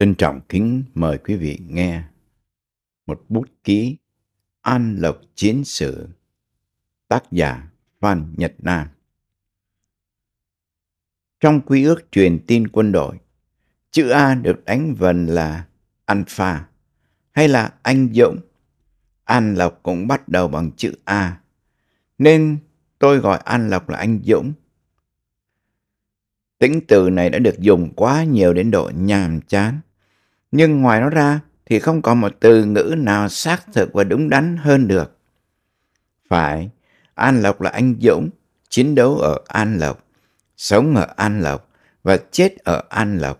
Tân trọng kính mời quý vị nghe một bút ký An Lộc Chiến Sử tác giả Phan Nhật Nam. Trong quy ước truyền tin quân đội, chữ A được đánh vần là Alpha hay là Anh Dũng. An Lộc cũng bắt đầu bằng chữ A, nên tôi gọi An Lộc là Anh Dũng. Tính từ này đã được dùng quá nhiều đến độ nhàm chán nhưng ngoài nó ra thì không còn một từ ngữ nào xác thực và đúng đắn hơn được. Phải, An Lộc là anh Dũng, chiến đấu ở An Lộc, sống ở An Lộc và chết ở An Lộc.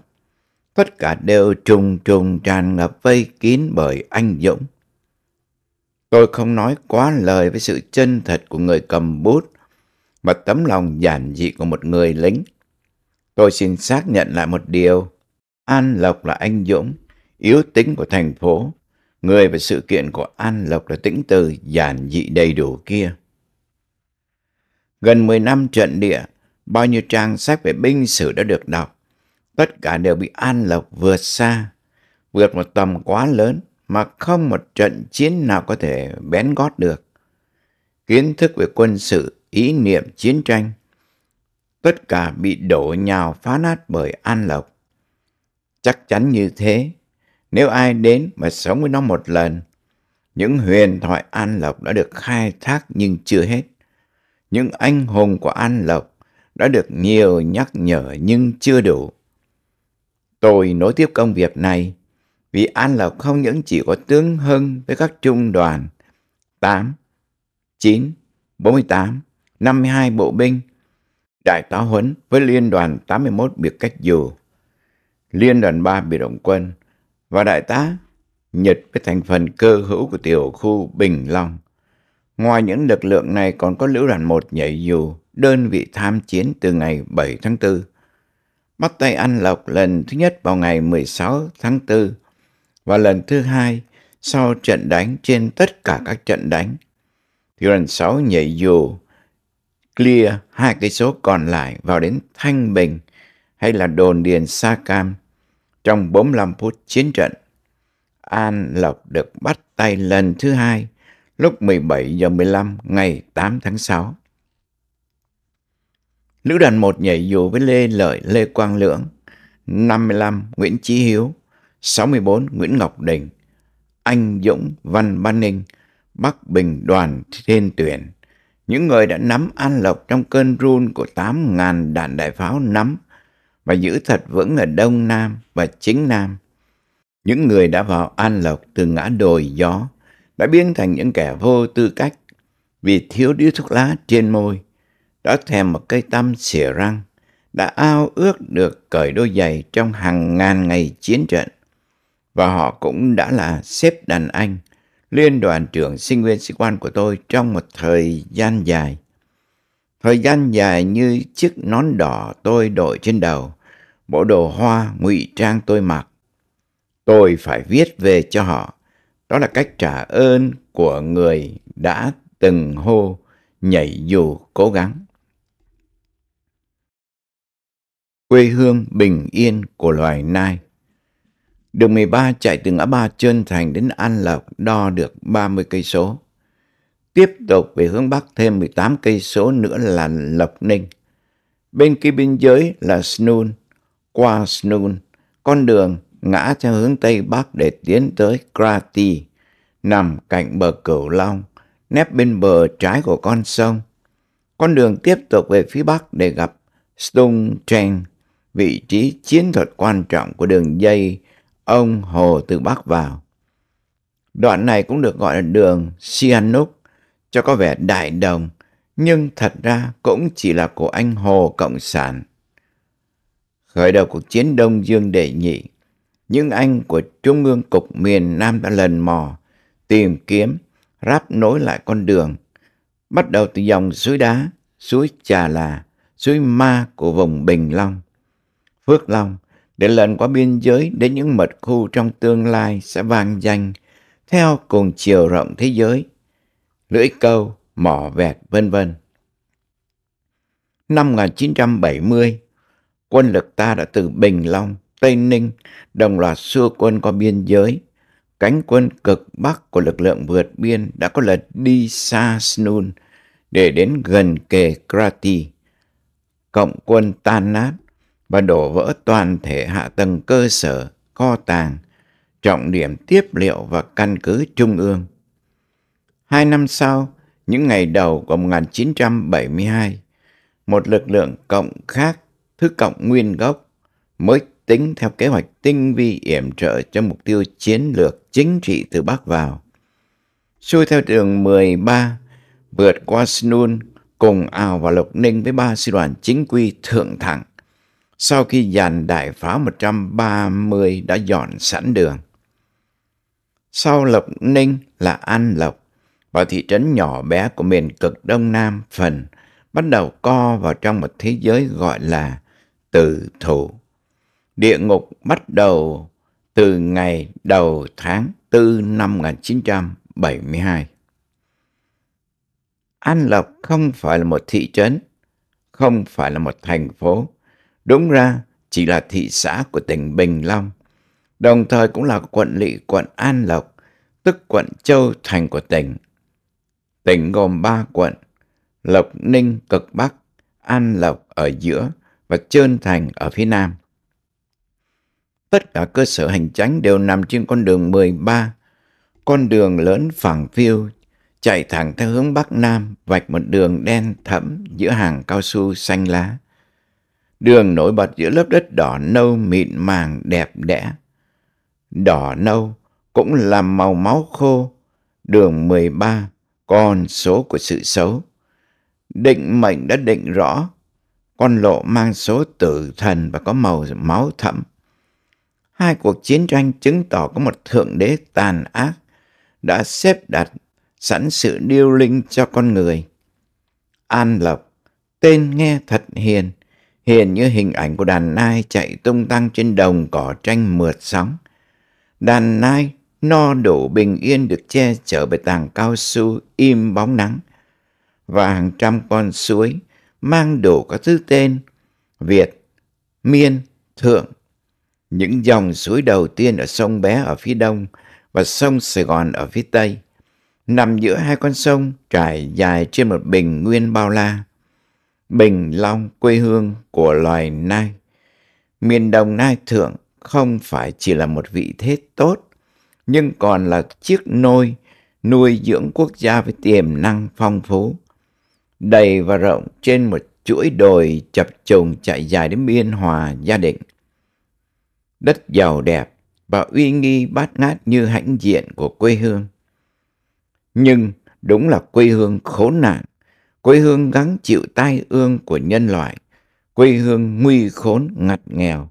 Tất cả đều trùng trùng tràn ngập vây kín bởi anh Dũng. Tôi không nói quá lời với sự chân thật của người cầm bút mà tấm lòng giản dị của một người lính. Tôi xin xác nhận lại một điều An Lộc là anh Dũng, yếu tính của thành phố, người và sự kiện của An Lộc là tĩnh từ giản dị đầy đủ kia. Gần 10 năm trận địa, bao nhiêu trang sách về binh sử đã được đọc. Tất cả đều bị An Lộc vượt xa, vượt một tầm quá lớn mà không một trận chiến nào có thể bén gót được. Kiến thức về quân sự, ý niệm chiến tranh, tất cả bị đổ nhào phá nát bởi An Lộc. Chắc chắn như thế, nếu ai đến mà sống với nó một lần, những huyền thoại An Lộc đã được khai thác nhưng chưa hết. Những anh hùng của An Lộc đã được nhiều nhắc nhở nhưng chưa đủ. Tôi nối tiếp công việc này vì An Lộc không những chỉ có tướng hưng với các trung đoàn 8, 9, 48, 52 bộ binh, đại tá huấn với liên đoàn 81 biệt cách dù liên đoàn ba biệt động quân và đại tá Nhật với thành phần cơ hữu của tiểu khu Bình Long. Ngoài những lực lượng này còn có lữ đoàn 1 nhảy dù, đơn vị tham chiến từ ngày 7 tháng 4. Bắt tay An Lộc lần thứ nhất vào ngày 16 tháng 4 và lần thứ hai sau trận đánh trên tất cả các trận đánh. Thì đoàn 6 nhảy dù clear hai cây số còn lại vào đến Thanh Bình hay là đồn điền Sa Cam trong 45 phút chiến trận, An Lộc được bắt tay lần thứ hai lúc 17 giờ 15 ngày 8 tháng 6. Lữ đoàn 1 nhảy dù với Lê Lợi Lê Quang Lưỡng, 55 Nguyễn Chí Hiếu, 64 Nguyễn Ngọc Đình, Anh Dũng Văn Ban Ninh, Bắc Bình Đoàn Thiên Tuyển. Những người đã nắm An Lộc trong cơn run của 8.000 đạn đại pháo nắm và giữ thật vững ở Đông Nam và Chính Nam. Những người đã vào an lộc từ ngã đồi gió đã biến thành những kẻ vô tư cách vì thiếu điếu thuốc lá trên môi, đã thèm một cây tăm xỉa răng, đã ao ước được cởi đôi giày trong hàng ngàn ngày chiến trận. Và họ cũng đã là xếp đàn anh, liên đoàn trưởng sinh viên sĩ quan của tôi trong một thời gian dài. Thời gian dài như chiếc nón đỏ tôi đội trên đầu, bộ đồ hoa ngụy trang tôi mặc. Tôi phải viết về cho họ. Đó là cách trả ơn của người đã từng hô nhảy dù cố gắng. Quê hương bình yên của loài nai Đường 13 chạy từ ngã ba Trơn Thành đến An Lộc đo được 30 cây số. Tiếp tục về hướng Bắc thêm 18 cây số nữa là Lộc Ninh. Bên kia biên giới là Snun, qua Snun, con đường ngã theo hướng Tây Bắc để tiến tới Krati, nằm cạnh bờ Cửu Long, nép bên bờ trái của con sông. Con đường tiếp tục về phía Bắc để gặp Stung Trang, vị trí chiến thuật quan trọng của đường dây ông Hồ từ Bắc vào. Đoạn này cũng được gọi là đường Sihanouk, cho có vẻ đại đồng, nhưng thật ra cũng chỉ là của anh Hồ Cộng sản khởi đầu cuộc chiến Đông Dương đệ nhị, những anh của Trung ương Cục miền Nam đã lần mò, tìm kiếm, ráp nối lại con đường, bắt đầu từ dòng suối đá, suối Trà Là, suối Ma của vùng Bình Long, Phước Long, để lần qua biên giới đến những mật khu trong tương lai sẽ vang danh theo cùng chiều rộng thế giới, lưỡi câu, mỏ vẹt vân vân. Năm 1970, quân lực ta đã từ Bình Long, Tây Ninh đồng loạt xua quân qua biên giới. Cánh quân cực Bắc của lực lượng vượt biên đã có lần đi xa Snun để đến gần kề Krati. Cộng quân tan nát và đổ vỡ toàn thể hạ tầng cơ sở, kho tàng, trọng điểm tiếp liệu và căn cứ trung ương. Hai năm sau, những ngày đầu của 1972, một lực lượng cộng khác thứ cộng nguyên gốc mới tính theo kế hoạch tinh vi yểm trợ cho mục tiêu chiến lược chính trị từ Bắc vào. Xuôi theo đường 13, vượt qua Snun, cùng ào và Lộc Ninh với ba sư đoàn chính quy thượng thẳng. Sau khi dàn đại pháo 130 đã dọn sẵn đường. Sau Lộc Ninh là An Lộc, và thị trấn nhỏ bé của miền cực Đông Nam phần bắt đầu co vào trong một thế giới gọi là tự thủ. Địa ngục bắt đầu từ ngày đầu tháng 4 năm 1972. An Lộc không phải là một thị trấn, không phải là một thành phố. Đúng ra chỉ là thị xã của tỉnh Bình Long, đồng thời cũng là quận lỵ quận An Lộc, tức quận Châu Thành của tỉnh. Tỉnh gồm ba quận, Lộc Ninh cực Bắc, An Lộc ở giữa và Trơn Thành ở phía nam. Tất cả cơ sở hành tránh đều nằm trên con đường 13, con đường lớn phẳng phiêu chạy thẳng theo hướng bắc nam vạch một đường đen thẫm giữa hàng cao su xanh lá. Đường nổi bật giữa lớp đất đỏ nâu mịn màng đẹp đẽ. Đỏ nâu cũng là màu máu khô, đường 13, con số của sự xấu. Định mệnh đã định rõ, con lộ mang số tử thần và có màu máu thẫm. Hai cuộc chiến tranh chứng tỏ có một thượng đế tàn ác đã xếp đặt sẵn sự điêu linh cho con người. An Lộc, tên nghe thật hiền, hiền như hình ảnh của đàn nai chạy tung tăng trên đồng cỏ tranh mượt sóng. Đàn nai no đủ bình yên được che chở bởi tàng cao su im bóng nắng và hàng trăm con suối mang đủ các thứ tên Việt, Miên, Thượng. Những dòng suối đầu tiên ở sông Bé ở phía đông và sông Sài Gòn ở phía tây, nằm giữa hai con sông trải dài trên một bình nguyên bao la. Bình Long quê hương của loài nai. Miền đồng Nai Thượng không phải chỉ là một vị thế tốt, nhưng còn là chiếc nôi nuôi dưỡng quốc gia với tiềm năng phong phú đầy và rộng trên một chuỗi đồi chập trùng chạy dài đến Biên Hòa, Gia Định. Đất giàu đẹp và uy nghi bát ngát như hãnh diện của quê hương. Nhưng đúng là quê hương khốn nạn, quê hương gắng chịu tai ương của nhân loại, quê hương nguy khốn ngặt nghèo,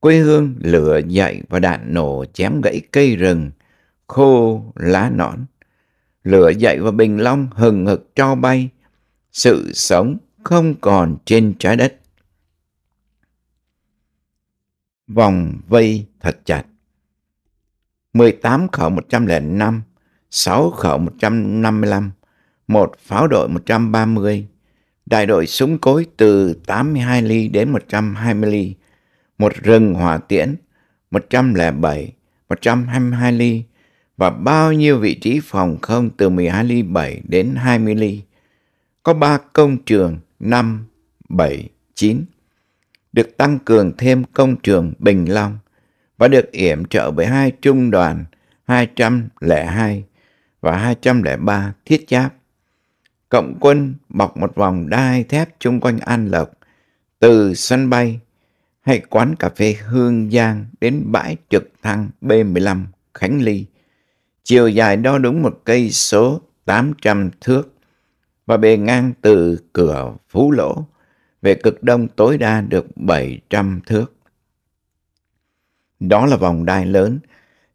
quê hương lửa dậy và đạn nổ chém gãy cây rừng, khô lá nõn. Lửa dậy và bình long hừng hực cho bay, sự sống không còn trên trái đất. Vòng vây thật chặt 18 khẩu 105, 6 khẩu 155, một pháo đội 130, đại đội súng cối từ 82 ly đến 120 ly, một rừng hỏa tiễn 107, 122 ly và bao nhiêu vị trí phòng không từ 12 ly 7 đến 20 ly có ba công trường 5, 7, 9 được tăng cường thêm công trường Bình Long và được yểm trợ bởi hai trung đoàn 202 và 203 thiết giáp. Cộng quân bọc một vòng đai thép chung quanh An Lộc từ sân bay hay quán cà phê Hương Giang đến bãi trực thăng B-15 Khánh Ly. Chiều dài đo đúng một cây số 800 thước và bề ngang từ cửa Phú Lỗ về cực đông tối đa được 700 thước. Đó là vòng đai lớn.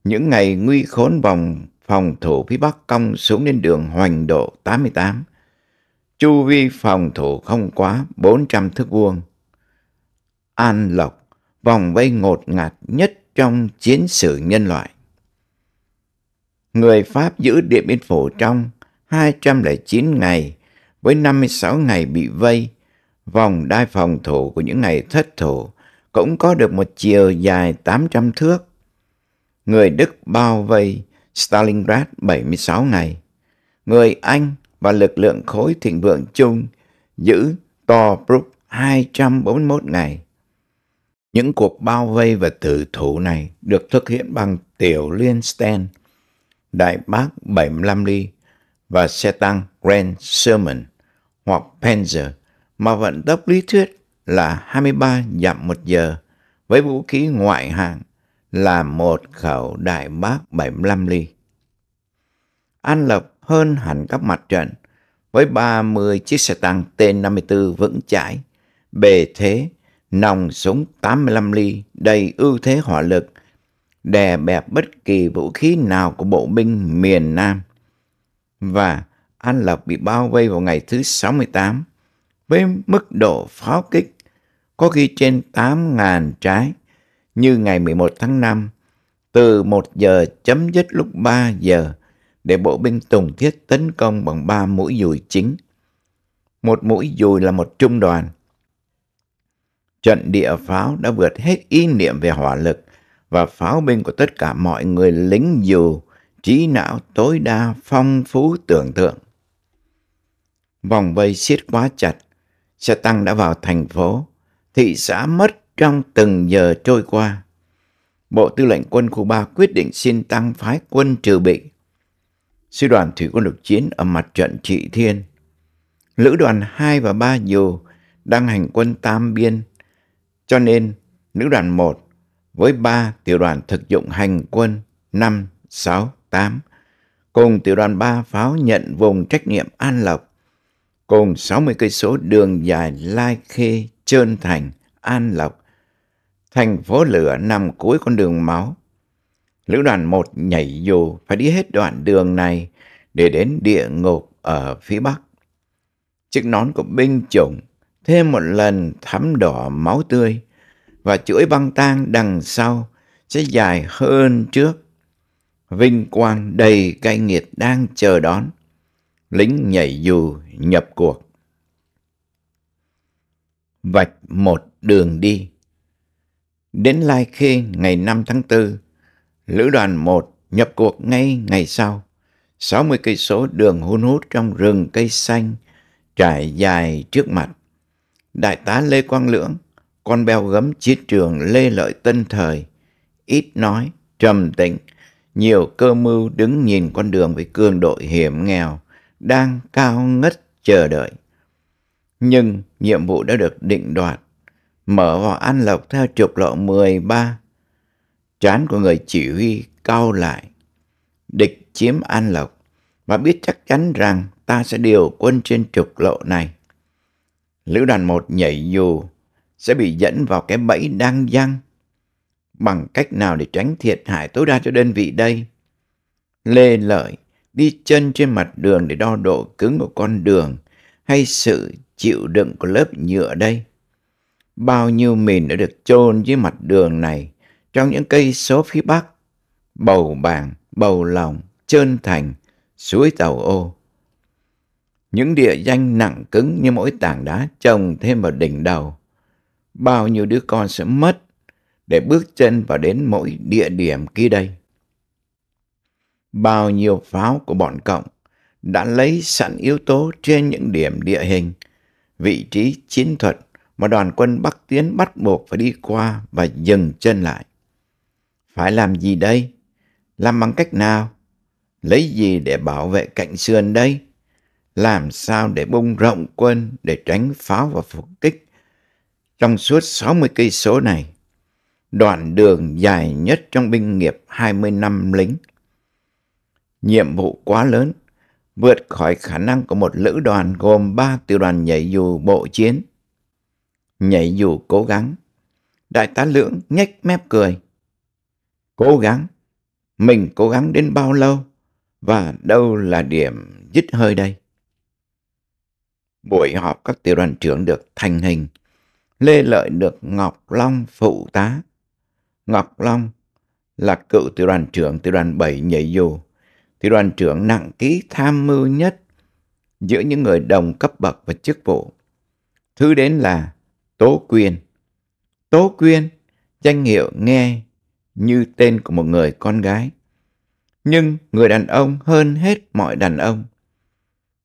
Những ngày nguy khốn vòng phòng thủ phía Bắc cong xuống đến đường hoành độ 88. Chu vi phòng thủ không quá 400 thước vuông. An Lộc, vòng vây ngột ngạt nhất trong chiến sử nhân loại. Người Pháp giữ Điện Biên Phủ trong 209 ngày với 56 ngày bị vây, vòng đai phòng thủ của những ngày thất thủ cũng có được một chiều dài 800 thước. Người Đức bao vây Stalingrad 76 ngày. Người Anh và lực lượng khối thịnh vượng chung giữ Tobruk 241 ngày. Những cuộc bao vây và tử thủ này được thực hiện bằng tiểu liên Sten, đại bác 75 ly và xe tăng Grand Sherman hoặc Panzer mà vận tốc lý thuyết là 23 dặm một giờ với vũ khí ngoại hạng là một khẩu đại bác 75 ly. An Lập hơn hẳn các mặt trận với 30 chiếc xe tăng T-54 vững chãi, bề thế, nòng súng 85 ly đầy ưu thế hỏa lực, đè bẹp bất kỳ vũ khí nào của bộ binh miền Nam. Và An Lộc bị bao vây vào ngày thứ 68 với mức độ pháo kích có khi trên 8.000 trái như ngày 11 tháng 5 từ 1 giờ chấm dứt lúc 3 giờ để bộ binh Tùng Thiết tấn công bằng 3 mũi dùi chính. Một mũi dùi là một trung đoàn. Trận địa pháo đã vượt hết ý niệm về hỏa lực và pháo binh của tất cả mọi người lính dù trí não tối đa phong phú tưởng tượng vòng vây siết quá chặt. Xe tăng đã vào thành phố, thị xã mất trong từng giờ trôi qua. Bộ Tư lệnh quân khu 3 quyết định xin tăng phái quân trừ bị. Sư đoàn thủy quân lục chiến ở mặt trận Trị Thiên. Lữ đoàn 2 và 3 dù đang hành quân tam biên, cho nên lữ đoàn 1 với 3 tiểu đoàn thực dụng hành quân 5, 6, 8 cùng tiểu đoàn 3 pháo nhận vùng trách nhiệm An Lộc cùng 60 cây số đường dài Lai Khê, Trơn Thành, An Lộc. Thành phố lửa nằm cuối con đường máu. Lữ đoàn 1 nhảy dù phải đi hết đoạn đường này để đến địa ngục ở phía bắc. Chiếc nón của binh chủng thêm một lần thắm đỏ máu tươi và chuỗi băng tang đằng sau sẽ dài hơn trước. Vinh quang đầy cay nghiệt đang chờ đón. Lính nhảy dù nhập cuộc. Vạch một đường đi Đến Lai Khê ngày 5 tháng 4, Lữ đoàn 1 nhập cuộc ngay ngày sau. 60 cây số đường hun hút trong rừng cây xanh trải dài trước mặt. Đại tá Lê Quang Lưỡng, con beo gấm chiến trường Lê Lợi Tân Thời, ít nói, trầm tĩnh, nhiều cơ mưu đứng nhìn con đường với cường độ hiểm nghèo đang cao ngất chờ đợi. Nhưng nhiệm vụ đã được định đoạt, mở vào An Lộc theo trục lộ 13. chán của người chỉ huy cao lại, địch chiếm An Lộc và biết chắc chắn rằng ta sẽ điều quân trên trục lộ này. Lữ đoàn một nhảy dù sẽ bị dẫn vào cái bẫy đang giăng. Bằng cách nào để tránh thiệt hại tối đa cho đơn vị đây? Lê Lợi đi chân trên mặt đường để đo độ cứng của con đường hay sự chịu đựng của lớp nhựa đây? Bao nhiêu mìn đã được chôn dưới mặt đường này trong những cây số phía Bắc, bầu bàng, bầu lòng, trơn thành, suối tàu ô. Những địa danh nặng cứng như mỗi tảng đá trồng thêm vào đỉnh đầu. Bao nhiêu đứa con sẽ mất để bước chân vào đến mỗi địa điểm kia đây bao nhiêu pháo của bọn Cộng đã lấy sẵn yếu tố trên những điểm địa hình, vị trí chiến thuật mà đoàn quân Bắc Tiến bắt buộc phải đi qua và dừng chân lại. Phải làm gì đây? Làm bằng cách nào? Lấy gì để bảo vệ cạnh sườn đây? Làm sao để bung rộng quân để tránh pháo và phục kích? Trong suốt 60 cây số này, đoạn đường dài nhất trong binh nghiệp 20 năm lính nhiệm vụ quá lớn, vượt khỏi khả năng của một lữ đoàn gồm 3 tiểu đoàn nhảy dù bộ chiến. Nhảy dù cố gắng. Đại tá Lưỡng nhếch mép cười. Cố gắng? Mình cố gắng đến bao lâu? Và đâu là điểm dứt hơi đây? Buổi họp các tiểu đoàn trưởng được thành hình. Lê Lợi được Ngọc Long phụ tá. Ngọc Long là cựu tiểu đoàn trưởng tiểu đoàn 7 nhảy dù thì đoàn trưởng nặng ký tham mưu nhất giữa những người đồng cấp bậc và chức vụ. Thứ đến là Tố quyền Tố quyền danh hiệu nghe như tên của một người con gái. Nhưng người đàn ông hơn hết mọi đàn ông.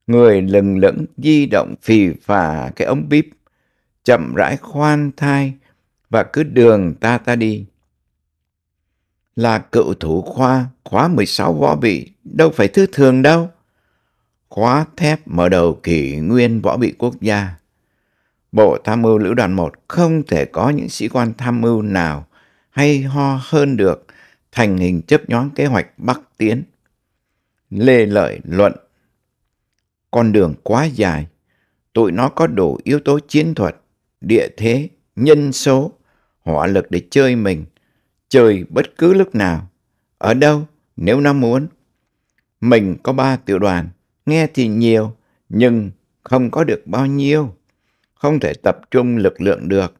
Người lừng lững di động phì phà cái ống bíp, chậm rãi khoan thai và cứ đường ta ta đi là cựu thủ khoa khóa 16 võ bị, đâu phải thứ thường đâu. Khóa thép mở đầu kỷ nguyên võ bị quốc gia. Bộ Tham mưu Lữ đoàn 1 không thể có những sĩ quan tham mưu nào hay ho hơn được thành hình chấp nhoáng kế hoạch Bắc Tiến. Lê Lợi luận Con đường quá dài, tụi nó có đủ yếu tố chiến thuật, địa thế, nhân số, hỏa lực để chơi mình – chơi bất cứ lúc nào, ở đâu nếu nó muốn. Mình có ba tiểu đoàn, nghe thì nhiều, nhưng không có được bao nhiêu. Không thể tập trung lực lượng được,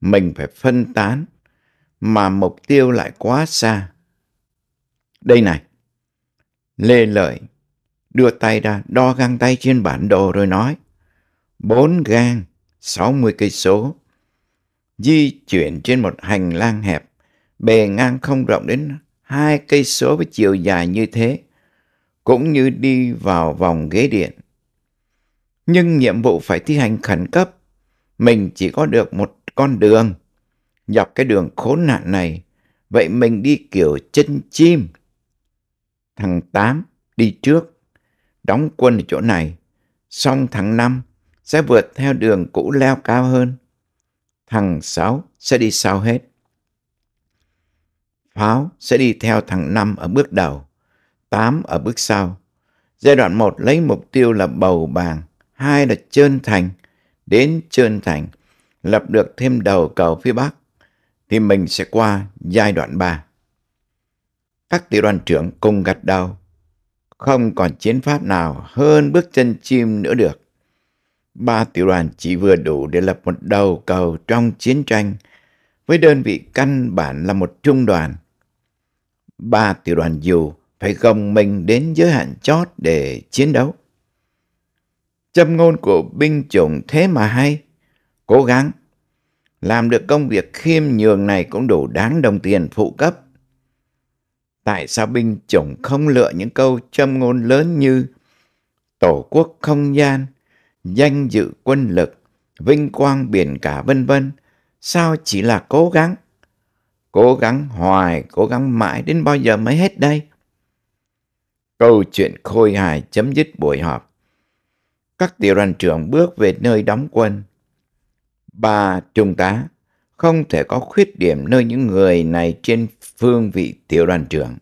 mình phải phân tán, mà mục tiêu lại quá xa. Đây này, Lê Lợi đưa tay ra đo găng tay trên bản đồ rồi nói, bốn gang, 60 cây số, di chuyển trên một hành lang hẹp bề ngang không rộng đến hai cây số với chiều dài như thế, cũng như đi vào vòng ghế điện. Nhưng nhiệm vụ phải thi hành khẩn cấp, mình chỉ có được một con đường. Dọc cái đường khốn nạn này, vậy mình đi kiểu chân chim. Thằng Tám đi trước, đóng quân ở chỗ này, xong thằng Năm sẽ vượt theo đường cũ leo cao hơn. Thằng Sáu sẽ đi sau hết pháo sẽ đi theo thằng 5 ở bước đầu, 8 ở bước sau. Giai đoạn 1 lấy mục tiêu là bầu bàng, 2 là trơn thành. Đến trơn thành, lập được thêm đầu cầu phía Bắc, thì mình sẽ qua giai đoạn 3. Các tiểu đoàn trưởng cùng gật đầu. Không còn chiến pháp nào hơn bước chân chim nữa được. Ba tiểu đoàn chỉ vừa đủ để lập một đầu cầu trong chiến tranh, với đơn vị căn bản là một trung đoàn – ba tiểu đoàn dù phải gồng mình đến giới hạn chót để chiến đấu. Châm ngôn của binh chủng thế mà hay, cố gắng. Làm được công việc khiêm nhường này cũng đủ đáng đồng tiền phụ cấp. Tại sao binh chủng không lựa những câu châm ngôn lớn như Tổ quốc không gian, danh dự quân lực, vinh quang biển cả vân vân, sao chỉ là cố gắng Cố gắng hoài, cố gắng mãi đến bao giờ mới hết đây? Câu chuyện khôi hài chấm dứt buổi họp. Các tiểu đoàn trưởng bước về nơi đóng quân. bà trung tá không thể có khuyết điểm nơi những người này trên phương vị tiểu đoàn trưởng.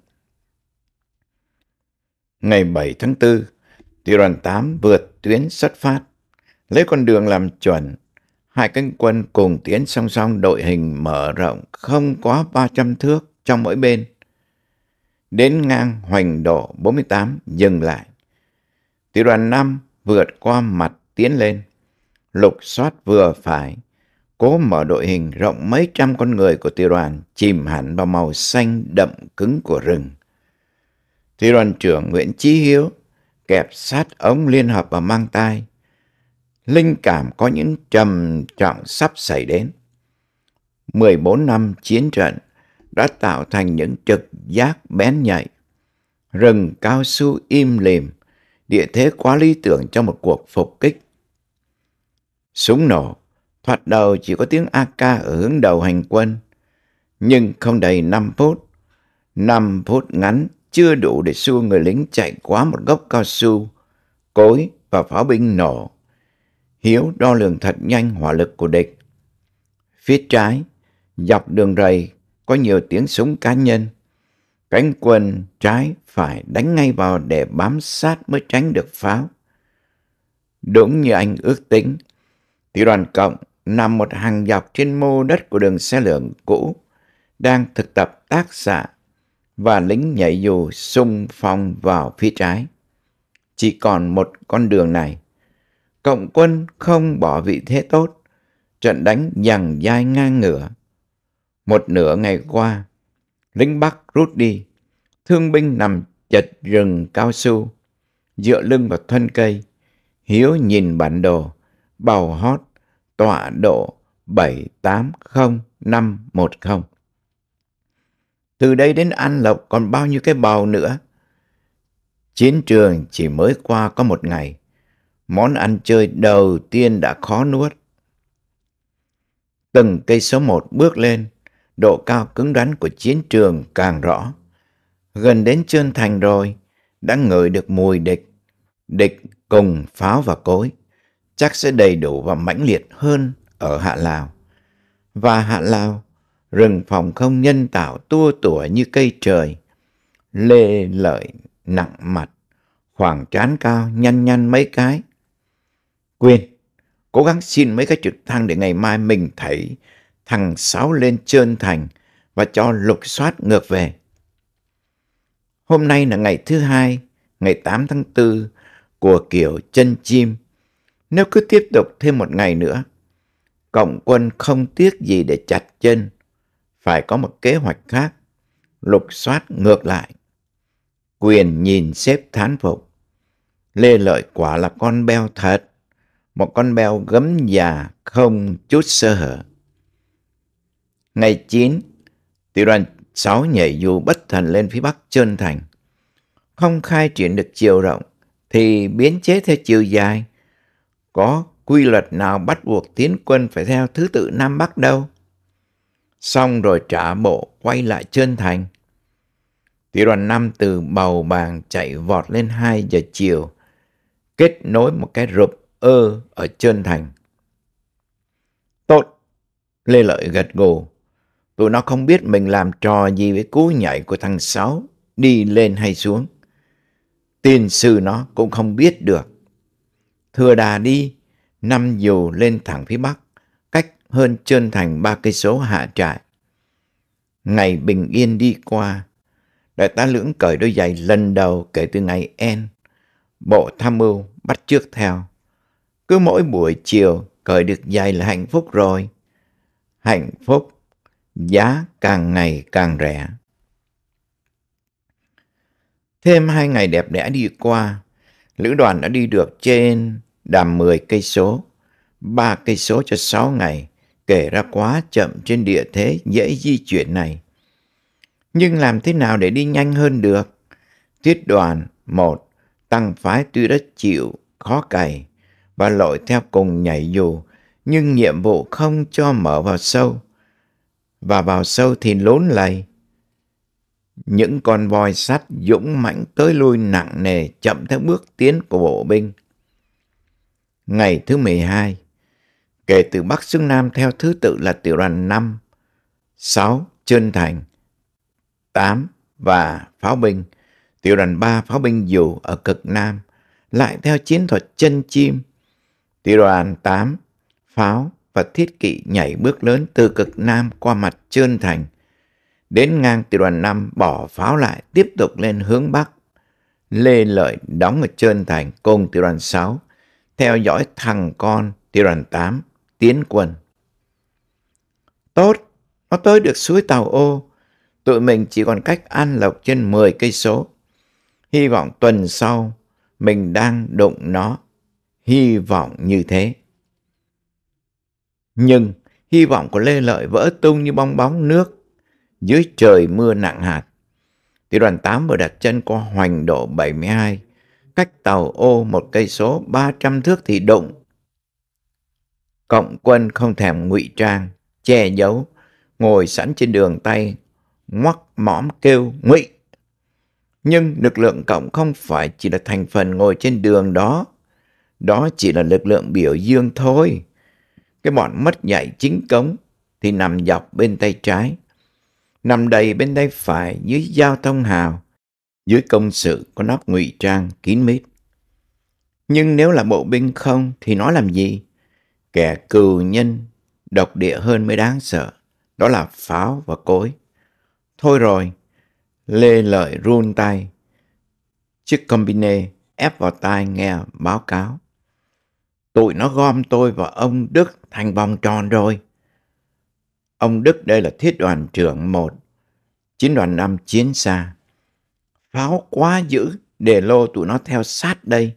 Ngày 7 tháng 4, tiểu đoàn 8 vượt tuyến xuất phát, lấy con đường làm chuẩn, Hai cánh quân cùng tiến song song đội hình mở rộng không quá 300 thước trong mỗi bên. Đến ngang hoành độ 48 dừng lại. Tiểu đoàn 5 vượt qua mặt tiến lên. Lục soát vừa phải, cố mở đội hình rộng mấy trăm con người của tiểu đoàn chìm hẳn vào màu xanh đậm cứng của rừng. Tiểu đoàn trưởng Nguyễn Chí Hiếu kẹp sát ống liên hợp và mang tay, linh cảm có những trầm trọng sắp xảy đến. 14 năm chiến trận đã tạo thành những trực giác bén nhạy. Rừng cao su im lìm, địa thế quá lý tưởng cho một cuộc phục kích. Súng nổ, thoạt đầu chỉ có tiếng AK ở hướng đầu hành quân, nhưng không đầy 5 phút. 5 phút ngắn chưa đủ để xua người lính chạy quá một gốc cao su, cối và pháo binh nổ. Hiếu đo lường thật nhanh hỏa lực của địch. Phía trái, dọc đường rầy có nhiều tiếng súng cá nhân. Cánh quân trái phải đánh ngay vào để bám sát mới tránh được pháo. Đúng như anh ước tính, thì đoàn cộng nằm một hàng dọc trên mô đất của đường xe lửa cũ, đang thực tập tác xạ và lính nhảy dù xung phong vào phía trái. Chỉ còn một con đường này cộng quân không bỏ vị thế tốt, trận đánh dằng dai ngang ngửa. Một nửa ngày qua, lính Bắc rút đi, thương binh nằm chật rừng cao su, dựa lưng vào thân cây. Hiếu nhìn bản đồ, bầu hót, tọa độ 780510. Từ đây đến An Lộc còn bao nhiêu cái bầu nữa? Chiến trường chỉ mới qua có một ngày món ăn chơi đầu tiên đã khó nuốt. Từng cây số một bước lên, độ cao cứng rắn của chiến trường càng rõ. Gần đến chân thành rồi, đã ngửi được mùi địch. Địch cùng pháo và cối, chắc sẽ đầy đủ và mãnh liệt hơn ở Hạ Lào. Và Hạ Lào, rừng phòng không nhân tạo tua tủa như cây trời. Lê lợi nặng mặt, khoảng trán cao nhăn nhăn mấy cái, Quên, cố gắng xin mấy cái trực thăng để ngày mai mình thấy thằng Sáu lên trơn thành và cho lục soát ngược về. Hôm nay là ngày thứ hai, ngày 8 tháng 4 của kiểu chân chim. Nếu cứ tiếp tục thêm một ngày nữa, cộng quân không tiếc gì để chặt chân. Phải có một kế hoạch khác, lục soát ngược lại. Quyền nhìn xếp thán phục. Lê Lợi quả là con beo thật một con beo gấm già không chút sơ hở. Ngày 9, tiểu đoàn 6 nhảy dù bất thần lên phía bắc trơn thành. Không khai triển được chiều rộng thì biến chế theo chiều dài. Có quy luật nào bắt buộc tiến quân phải theo thứ tự Nam Bắc đâu. Xong rồi trả bộ quay lại trơn thành. Tiểu đoàn 5 từ bầu bàng chạy vọt lên 2 giờ chiều, kết nối một cái rụp ơ ở Trơn Thành. Tốt, Lê Lợi gật gù. Tụi nó không biết mình làm trò gì với cú nhảy của thằng Sáu, đi lên hay xuống. Tiền sư nó cũng không biết được. Thừa đà đi, năm dù lên thẳng phía Bắc, cách hơn Trơn Thành ba cây số hạ trại. Ngày bình yên đi qua, đại tá lưỡng cởi đôi giày lần đầu kể từ ngày En. Bộ tham mưu bắt trước theo. Cứ mỗi buổi chiều cởi được giày là hạnh phúc rồi. Hạnh phúc, giá càng ngày càng rẻ. Thêm hai ngày đẹp đẽ đi qua, lữ đoàn đã đi được trên đàm 10 cây số, ba cây số cho 6 ngày, kể ra quá chậm trên địa thế dễ di chuyển này. Nhưng làm thế nào để đi nhanh hơn được? Tiết đoàn 1, tăng phái tuy đã chịu, khó cày và lội theo cùng nhảy dù, nhưng nhiệm vụ không cho mở vào sâu. Và vào sâu thì lốn lầy. Những con voi sắt dũng mãnh tới lui nặng nề chậm theo bước tiến của bộ binh. Ngày thứ 12, kể từ Bắc xuống Nam theo thứ tự là tiểu đoàn 5, 6 Trơn Thành, 8 và pháo binh, tiểu đoàn 3 pháo binh dù ở cực Nam, lại theo chiến thuật chân chim Tiroan 8, pháo và thiết kỵ nhảy bước lớn từ cực Nam qua mặt Trơn Thành. Đến ngang đoàn 5 bỏ pháo lại tiếp tục lên hướng Bắc. Lê Lợi đóng ở Trơn Thành cùng đoàn 6, theo dõi thằng con đoàn 8 tiến quân. Tốt, nó tới được suối Tàu Ô. Tụi mình chỉ còn cách An Lộc trên 10 cây số. Hy vọng tuần sau mình đang đụng nó hy vọng như thế. Nhưng hy vọng của Lê Lợi vỡ tung như bong bóng nước dưới trời mưa nặng hạt. Tiểu đoàn 8 vừa đặt chân qua hoành độ 72, cách tàu ô một cây số 300 thước thì đụng. Cộng quân không thèm ngụy trang, che giấu, ngồi sẵn trên đường tay, ngoắc mõm kêu ngụy. Nhưng lực lượng cộng không phải chỉ là thành phần ngồi trên đường đó đó chỉ là lực lượng biểu dương thôi. Cái bọn mất nhảy chính cống thì nằm dọc bên tay trái. Nằm đầy bên tay phải dưới giao thông hào. Dưới công sự có nắp ngụy trang kín mít. Nhưng nếu là bộ binh không thì nó làm gì? Kẻ cừu nhân độc địa hơn mới đáng sợ. Đó là pháo và cối. Thôi rồi, Lê Lợi run tay. Chiếc combine ép vào tai nghe báo cáo. Tụi nó gom tôi và ông Đức thành vòng tròn rồi. Ông Đức đây là thiết đoàn trưởng một chiến đoàn năm chiến xa. Pháo quá dữ, để lô tụi nó theo sát đây.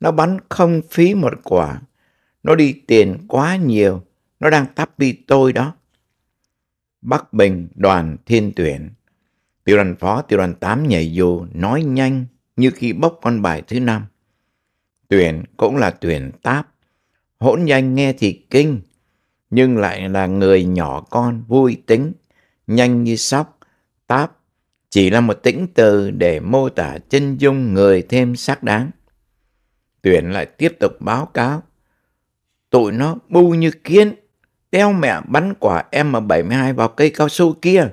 Nó bắn không phí một quả. Nó đi tiền quá nhiều. Nó đang tắp đi tôi đó. Bắc Bình đoàn thiên tuyển. Tiểu đoàn phó tiểu đoàn 8 nhảy dù nói nhanh như khi bốc con bài thứ năm. Tuyển cũng là tuyển táp hỗn nhanh nghe thì kinh, nhưng lại là người nhỏ con vui tính, nhanh như sóc, táp, chỉ là một tĩnh từ để mô tả chân dung người thêm xác đáng. Tuyển lại tiếp tục báo cáo. Tụi nó bu như kiến, đeo mẹ bắn quả M72 vào cây cao su kia.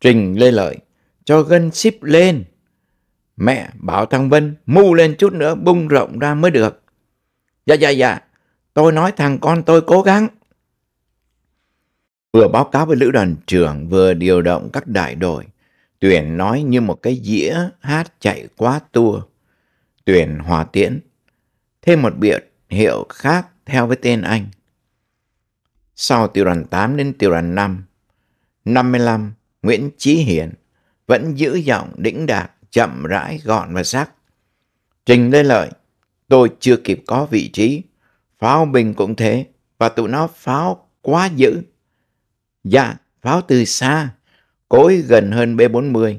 Trình lê lợi, cho gân ship lên. Mẹ bảo thằng Vân mu lên chút nữa bung rộng ra mới được. Dạ dạ dạ, tôi nói thằng con tôi cố gắng. Vừa báo cáo với lữ đoàn trưởng vừa điều động các đại đội. Tuyển nói như một cái dĩa hát chạy quá tua. Tuyển hòa tiễn. Thêm một biệt hiệu khác theo với tên anh. Sau tiểu đoàn 8 đến tiểu đoàn 5, 55 Nguyễn Chí Hiển vẫn giữ giọng đĩnh đạc, chậm rãi, gọn và sắc. Trình Lê Lợi Tôi chưa kịp có vị trí. Pháo mình cũng thế. Và tụi nó pháo quá dữ. Dạ, pháo từ xa. Cối gần hơn B40.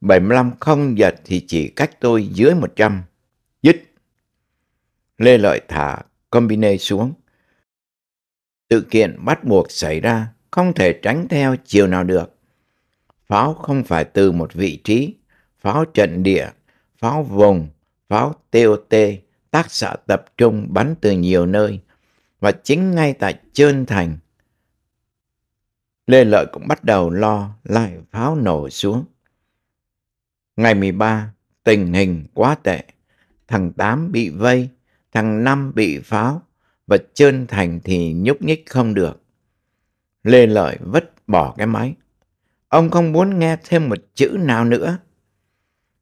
75 không giật thì chỉ cách tôi dưới 100. Dứt. Lê Lợi thả combine xuống. Sự kiện bắt buộc xảy ra, không thể tránh theo chiều nào được. Pháo không phải từ một vị trí, pháo trận địa, pháo vùng, pháo TOT, tác xạ tập trung bắn từ nhiều nơi và chính ngay tại Trơn Thành, Lê Lợi cũng bắt đầu lo lại pháo nổ xuống. Ngày 13, tình hình quá tệ. Thằng Tám bị vây, thằng Năm bị pháo và Trơn Thành thì nhúc nhích không được. Lê Lợi vứt bỏ cái máy. Ông không muốn nghe thêm một chữ nào nữa.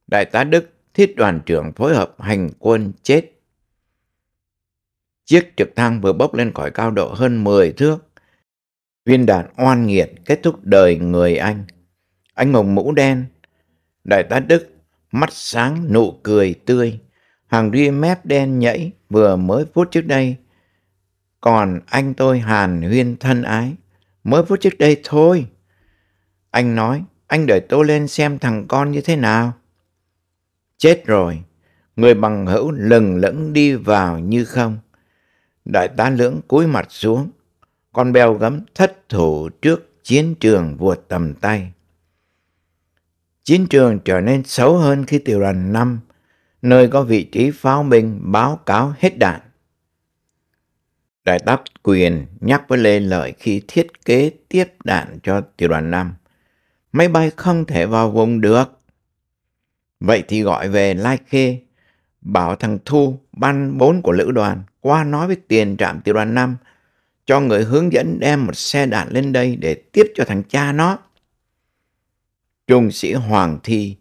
Đại tá Đức, thiết đoàn trưởng phối hợp hành quân chết Chiếc trực thăng vừa bốc lên khỏi cao độ hơn 10 thước. Viên đạn oan nghiệt kết thúc đời người Anh. Anh mồng mũ đen, đại tá Đức, mắt sáng nụ cười tươi, hàng ria mép đen nhảy vừa mới phút trước đây. Còn anh tôi hàn huyên thân ái, mới phút trước đây thôi. Anh nói, anh đợi tôi lên xem thằng con như thế nào. Chết rồi, người bằng hữu lừng lững đi vào như không. Đại tá lưỡng cúi mặt xuống, con beo gấm thất thủ trước chiến trường vượt tầm tay. Chiến trường trở nên xấu hơn khi tiểu đoàn năm nơi có vị trí pháo binh báo cáo hết đạn. Đại tá Quyền nhắc với Lê Lợi khi thiết kế tiếp đạn cho tiểu đoàn năm Máy bay không thể vào vùng được. Vậy thì gọi về Lai Khê, bảo thằng Thu, ban bốn của lữ đoàn, qua nói với tiền trạm tiểu đoàn 5 cho người hướng dẫn đem một xe đạn lên đây để tiếp cho thằng cha nó. Trung sĩ Hoàng Thi,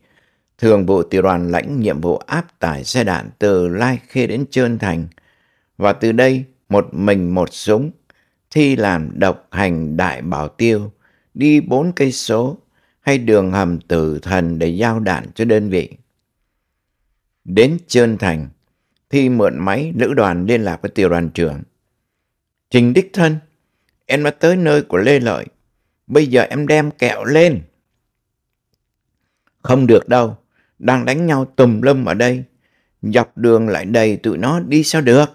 thường vụ tiểu đoàn lãnh nhiệm vụ áp tải xe đạn từ Lai Khê đến Trơn Thành và từ đây một mình một súng Thi làm độc hành đại bảo tiêu, đi bốn cây số hay đường hầm tử thần để giao đạn cho đơn vị. Đến Trơn Thành, Thi mượn máy lữ đoàn liên lạc với tiểu đoàn trưởng. Trình đích thân, em đã tới nơi của Lê Lợi. Bây giờ em đem kẹo lên. Không được đâu, đang đánh nhau tùm lum ở đây. Dọc đường lại đầy tụi nó đi sao được?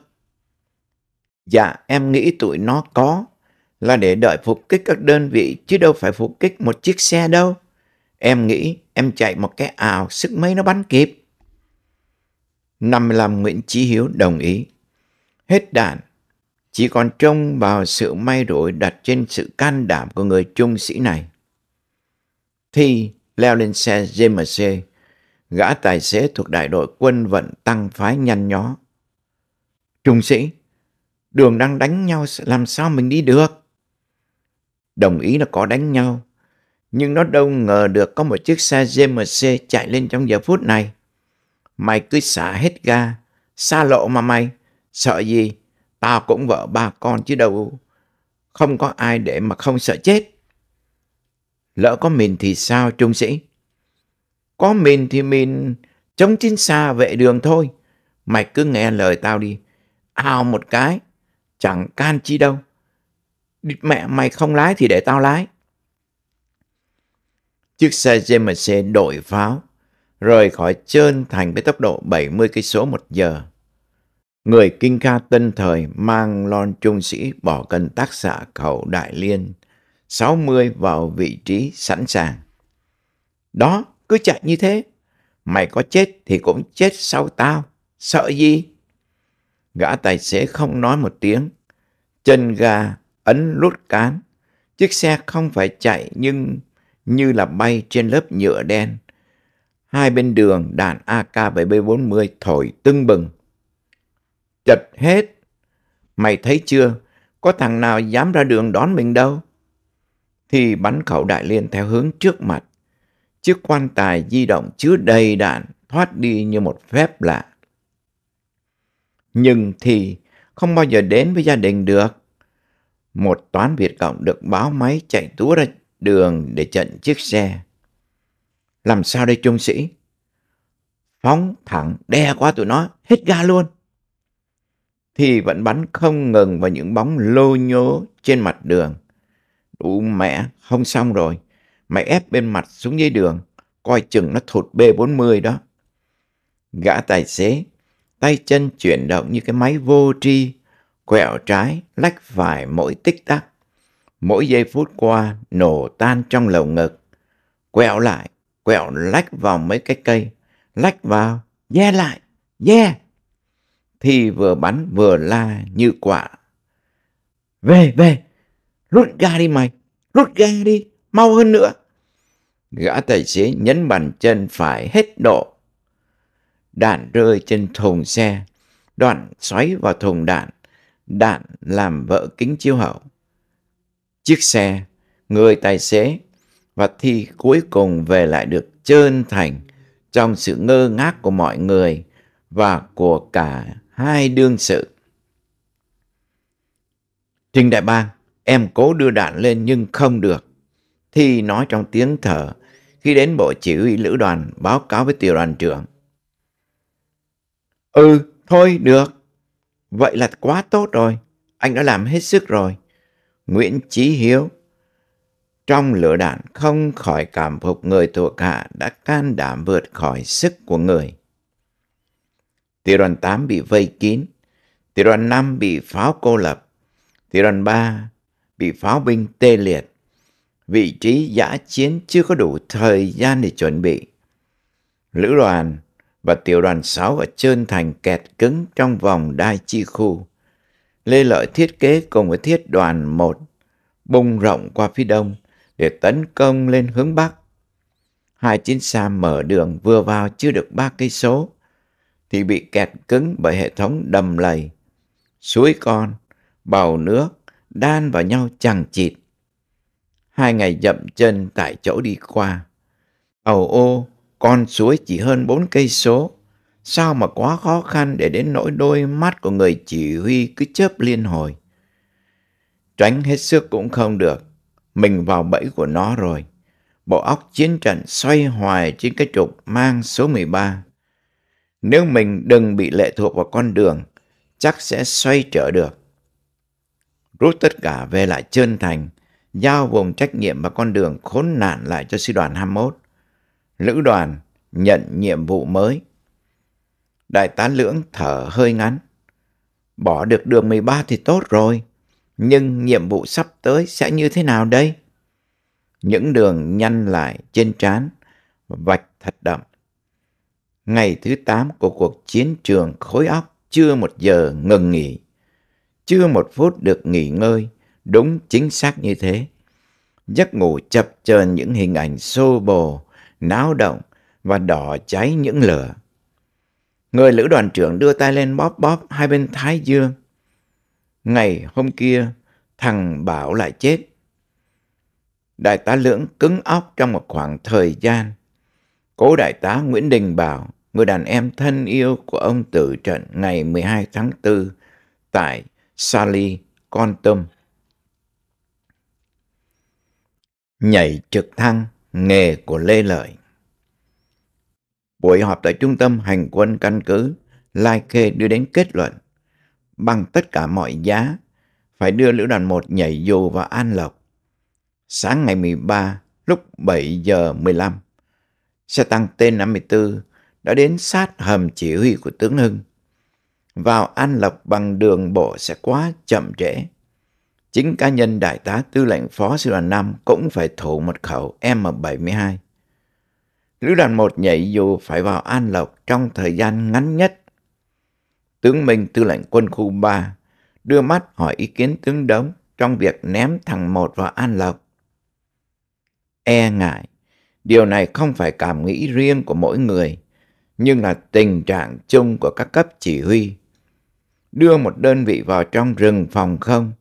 Dạ, em nghĩ tụi nó có là để đợi phục kích các đơn vị chứ đâu phải phục kích một chiếc xe đâu. Em nghĩ em chạy một cái ảo sức mấy nó bắn kịp. 55 Nguyễn Chí Hiếu đồng ý. Hết đạn, chỉ còn trông vào sự may rủi đặt trên sự can đảm của người trung sĩ này. Thi leo lên xe GMC, gã tài xế thuộc đại đội quân vận tăng phái nhăn nhó. Trung sĩ, đường đang đánh nhau làm sao mình đi được? Đồng ý là có đánh nhau, nhưng nó đâu ngờ được có một chiếc xe GMC chạy lên trong giờ phút này. Mày cứ xả hết ga, xa lộ mà mày, sợ gì? Tao cũng vợ ba con chứ đâu, không có ai để mà không sợ chết. Lỡ có mình thì sao trung sĩ? Có mình thì mình chống chính xa vệ đường thôi. Mày cứ nghe lời tao đi. Ao một cái, chẳng can chi đâu. Mẹ mày không lái thì để tao lái. Chiếc xe GMC đổi pháo, rời khỏi trơn thành với tốc độ 70 cây số một giờ. Người kinh ca tân thời mang lon trung sĩ bỏ cần tác xạ khẩu Đại Liên 60 vào vị trí sẵn sàng. Đó, cứ chạy như thế. Mày có chết thì cũng chết sau tao. Sợ gì? Gã tài xế không nói một tiếng. Chân ga ấn lút cán. Chiếc xe không phải chạy nhưng như là bay trên lớp nhựa đen Hai bên đường đạn AK với B40 thổi tưng bừng. Chật hết. Mày thấy chưa? Có thằng nào dám ra đường đón mình đâu. Thì bắn khẩu đại liên theo hướng trước mặt. Chiếc quan tài di động chứa đầy đạn thoát đi như một phép lạ. Nhưng thì không bao giờ đến với gia đình được. Một toán Việt Cộng được báo máy chạy túa ra đường để chặn chiếc xe. Làm sao đây trung sĩ? Phóng thẳng đe qua tụi nó, hết ga luôn. Thì vẫn bắn không ngừng vào những bóng lô nhô trên mặt đường. Đủ mẹ, không xong rồi. Mày ép bên mặt xuống dưới đường, coi chừng nó thụt B40 đó. Gã tài xế, tay chân chuyển động như cái máy vô tri, quẹo trái, lách phải mỗi tích tắc mỗi giây phút qua nổ tan trong lầu ngực. Quẹo lại, quẹo lách vào mấy cái cây, lách vào, dè yeah lại, dè. Yeah. Thi vừa bắn vừa la như quả. Về, về, rút ga đi mày, rút ga đi, mau hơn nữa. Gã tài xế nhấn bàn chân phải hết độ. Đạn rơi trên thùng xe, đoạn xoáy vào thùng đạn, đạn làm vỡ kính chiếu hậu. Chiếc xe, người tài xế và thi cuối cùng về lại được trơn thành trong sự ngơ ngác của mọi người và của cả hai đương sự. Trình Đại Bang, em cố đưa đạn lên nhưng không được. Thi nói trong tiếng thở khi đến bộ chỉ huy lữ đoàn báo cáo với tiểu đoàn trưởng. Ừ, thôi được. Vậy là quá tốt rồi. Anh đã làm hết sức rồi. Nguyễn Chí Hiếu trong lửa đạn không khỏi cảm phục người thuộc hạ đã can đảm vượt khỏi sức của người. Tiểu đoàn 8 bị vây kín, tiểu đoàn 5 bị pháo cô lập, tiểu đoàn 3 bị pháo binh tê liệt. Vị trí giã chiến chưa có đủ thời gian để chuẩn bị. Lữ đoàn và tiểu đoàn 6 ở Trơn Thành kẹt cứng trong vòng đai chi khu. Lê Lợi thiết kế cùng với thiết đoàn 1 bung rộng qua phía đông, để tấn công lên hướng Bắc. Hai chiến xa mở đường vừa vào chưa được ba cây số thì bị kẹt cứng bởi hệ thống đầm lầy, suối con, bào nước đan vào nhau chẳng chịt. Hai ngày dậm chân tại chỗ đi qua. Ầu ô, con suối chỉ hơn bốn cây số. Sao mà quá khó khăn để đến nỗi đôi mắt của người chỉ huy cứ chớp liên hồi. Tránh hết sức cũng không được mình vào bẫy của nó rồi. Bộ óc chiến trận xoay hoài trên cái trục mang số 13. Nếu mình đừng bị lệ thuộc vào con đường, chắc sẽ xoay trở được. Rút tất cả về lại trơn thành, giao vùng trách nhiệm và con đường khốn nạn lại cho sư đoàn 21. Lữ đoàn nhận nhiệm vụ mới. Đại tá Lưỡng thở hơi ngắn. Bỏ được đường 13 thì tốt rồi. Nhưng nhiệm vụ sắp tới sẽ như thế nào đây? Những đường nhăn lại trên trán, vạch thật đậm. Ngày thứ tám của cuộc chiến trường khối óc chưa một giờ ngừng nghỉ. Chưa một phút được nghỉ ngơi, đúng chính xác như thế. Giấc ngủ chập chờn những hình ảnh xô bồ, náo động và đỏ cháy những lửa. Người lữ đoàn trưởng đưa tay lên bóp bóp hai bên thái dương Ngày hôm kia, thằng Bảo lại chết. Đại tá Lưỡng cứng óc trong một khoảng thời gian. Cố đại tá Nguyễn Đình Bảo, người đàn em thân yêu của ông tử trận ngày 12 tháng 4 tại Sally, Con Tum. Nhảy trực thăng, nghề của Lê Lợi. Buổi họp tại trung tâm hành quân căn cứ, Lai Kê đưa đến kết luận bằng tất cả mọi giá, phải đưa lữ đoàn 1 nhảy dù vào An Lộc. Sáng ngày 13, lúc 7 giờ 15, xe tăng T-54 đã đến sát hầm chỉ huy của tướng Hưng. Vào An Lộc bằng đường bộ sẽ quá chậm trễ. Chính cá nhân đại tá tư lệnh phó sư đoàn 5 cũng phải thủ mật khẩu M72. Lữ đoàn 1 nhảy dù phải vào An Lộc trong thời gian ngắn nhất tướng Minh tư lệnh quân khu 3, đưa mắt hỏi ý kiến tướng Đống trong việc ném thằng một vào An Lộc. E ngại, điều này không phải cảm nghĩ riêng của mỗi người, nhưng là tình trạng chung của các cấp chỉ huy. Đưa một đơn vị vào trong rừng phòng không,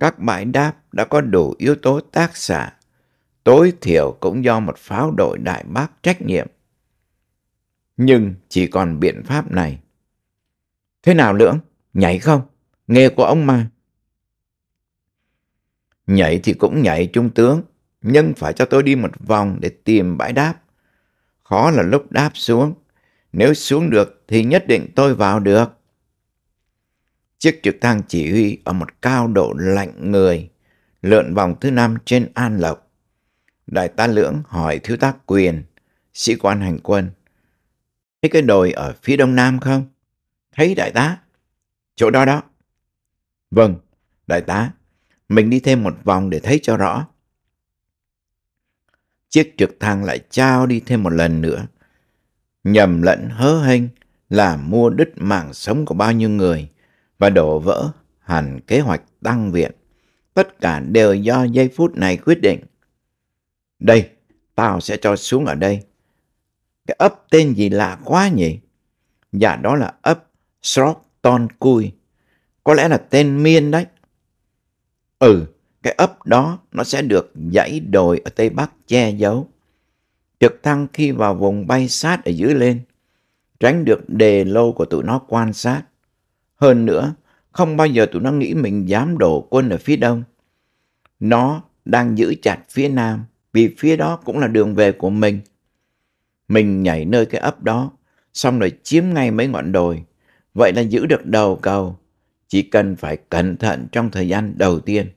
các bãi đáp đã có đủ yếu tố tác xạ, tối thiểu cũng do một pháo đội Đại Bác trách nhiệm. Nhưng chỉ còn biện pháp này, Thế nào lưỡng? Nhảy không? nghe của ông mà. Nhảy thì cũng nhảy trung tướng, nhưng phải cho tôi đi một vòng để tìm bãi đáp. Khó là lúc đáp xuống. Nếu xuống được thì nhất định tôi vào được. Chiếc trực thăng chỉ huy ở một cao độ lạnh người, lượn vòng thứ năm trên An Lộc. Đại tá Lưỡng hỏi thiếu tá quyền, sĩ quan hành quân. Thấy cái đồi ở phía đông nam không? thấy đại tá. Chỗ đó đó. Vâng, đại tá. Mình đi thêm một vòng để thấy cho rõ. Chiếc trực thăng lại trao đi thêm một lần nữa. Nhầm lẫn hớ hênh là mua đứt mạng sống của bao nhiêu người và đổ vỡ hẳn kế hoạch tăng viện. Tất cả đều do giây phút này quyết định. Đây, tao sẽ cho xuống ở đây. Cái ấp tên gì lạ quá nhỉ? Dạ đó là ấp Srok Ton Kui. Có lẽ là tên Miên đấy. Ừ, cái ấp đó nó sẽ được dãy đồi ở Tây Bắc che giấu. Trực thăng khi vào vùng bay sát ở dưới lên, tránh được đề lâu của tụi nó quan sát. Hơn nữa, không bao giờ tụi nó nghĩ mình dám đổ quân ở phía đông. Nó đang giữ chặt phía nam vì phía đó cũng là đường về của mình. Mình nhảy nơi cái ấp đó, xong rồi chiếm ngay mấy ngọn đồi, Vậy là giữ được đầu cầu, chỉ cần phải cẩn thận trong thời gian đầu tiên.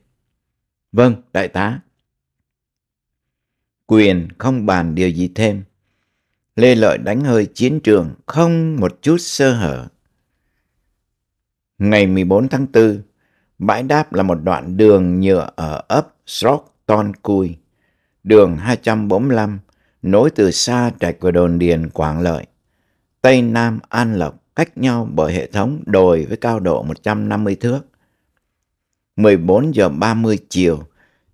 Vâng, đại tá. Quyền không bàn điều gì thêm. Lê Lợi đánh hơi chiến trường không một chút sơ hở. Ngày 14 tháng 4, bãi đáp là một đoạn đường nhựa ở ấp Srok Ton Cui, đường 245, nối từ xa trạch của đồn điền Quảng Lợi, Tây Nam An Lộc cách nhau bởi hệ thống đồi với cao độ 150 thước. 14 giờ 30 chiều,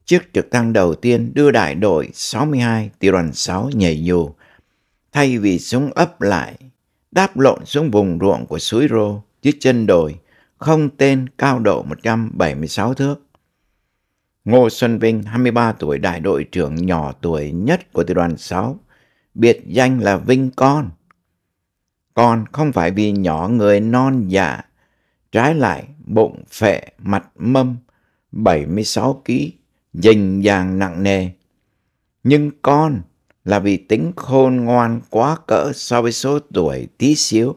chiếc trực thăng đầu tiên đưa đại đội 62 đoàn 6 nhảy dù. Thay vì súng ấp lại, đáp lộn xuống vùng ruộng của suối Rô dưới chân đồi, không tên cao độ 176 thước. Ngô Xuân Vinh, 23 tuổi, đại đội trưởng nhỏ tuổi nhất của tiểu đoàn 6, biệt danh là Vinh Con, con không phải vì nhỏ người non già, trái lại bụng phệ mặt mâm, 76 ký, dình dàng nặng nề. Nhưng con là vì tính khôn ngoan quá cỡ so với số tuổi tí xíu.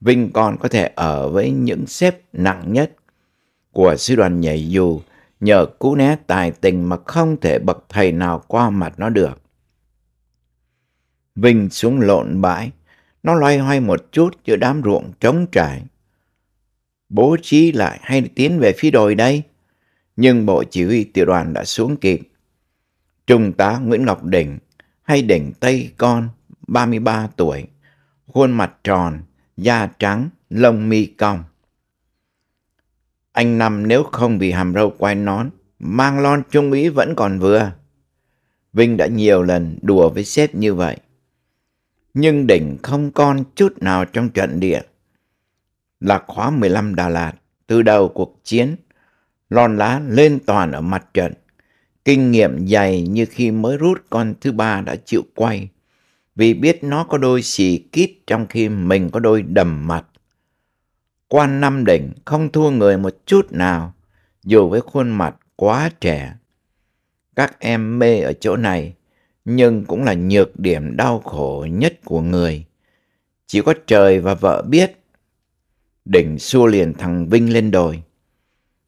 Vinh còn có thể ở với những xếp nặng nhất của sư đoàn nhảy dù nhờ cú né tài tình mà không thể bậc thầy nào qua mặt nó được. Vinh xuống lộn bãi, nó loay hoay một chút giữa đám ruộng trống trải. Bố trí lại hay tiến về phía đồi đây? Nhưng bộ chỉ huy tiểu đoàn đã xuống kịp. Trung tá Nguyễn Ngọc Đỉnh hay Đỉnh Tây Con, 33 tuổi, khuôn mặt tròn, da trắng, lông mi cong. Anh Năm nếu không bị hàm râu quay nón, mang lon trung úy vẫn còn vừa. Vinh đã nhiều lần đùa với sếp như vậy nhưng đỉnh không con chút nào trong trận địa. Là khóa 15 Đà Lạt, từ đầu cuộc chiến, lon lá lên toàn ở mặt trận. Kinh nghiệm dày như khi mới rút con thứ ba đã chịu quay, vì biết nó có đôi xì kít trong khi mình có đôi đầm mặt. Quan năm đỉnh không thua người một chút nào, dù với khuôn mặt quá trẻ. Các em mê ở chỗ này, nhưng cũng là nhược điểm đau khổ nhất của người. Chỉ có trời và vợ biết. Đỉnh xua liền thằng Vinh lên đồi.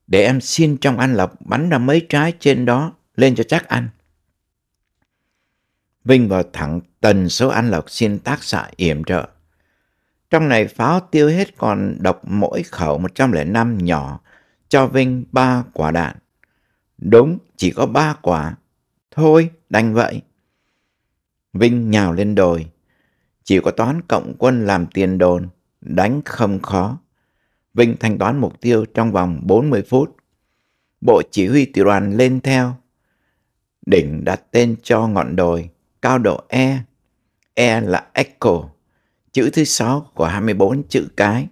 Để em xin trong An Lộc bắn ra mấy trái trên đó lên cho chắc ăn. Vinh vào thẳng tần số An Lộc xin tác xạ yểm trợ. Trong này pháo tiêu hết còn độc mỗi khẩu 105 nhỏ, cho Vinh ba quả đạn. Đúng, chỉ có ba quả. Thôi, đành vậy. Vinh nhào lên đồi. Chỉ có toán cộng quân làm tiền đồn, đánh không khó. Vinh thanh toán mục tiêu trong vòng 40 phút. Bộ chỉ huy tiểu đoàn lên theo. Đỉnh đặt tên cho ngọn đồi, cao độ E. E là Echo, chữ thứ sáu của 24 chữ cái.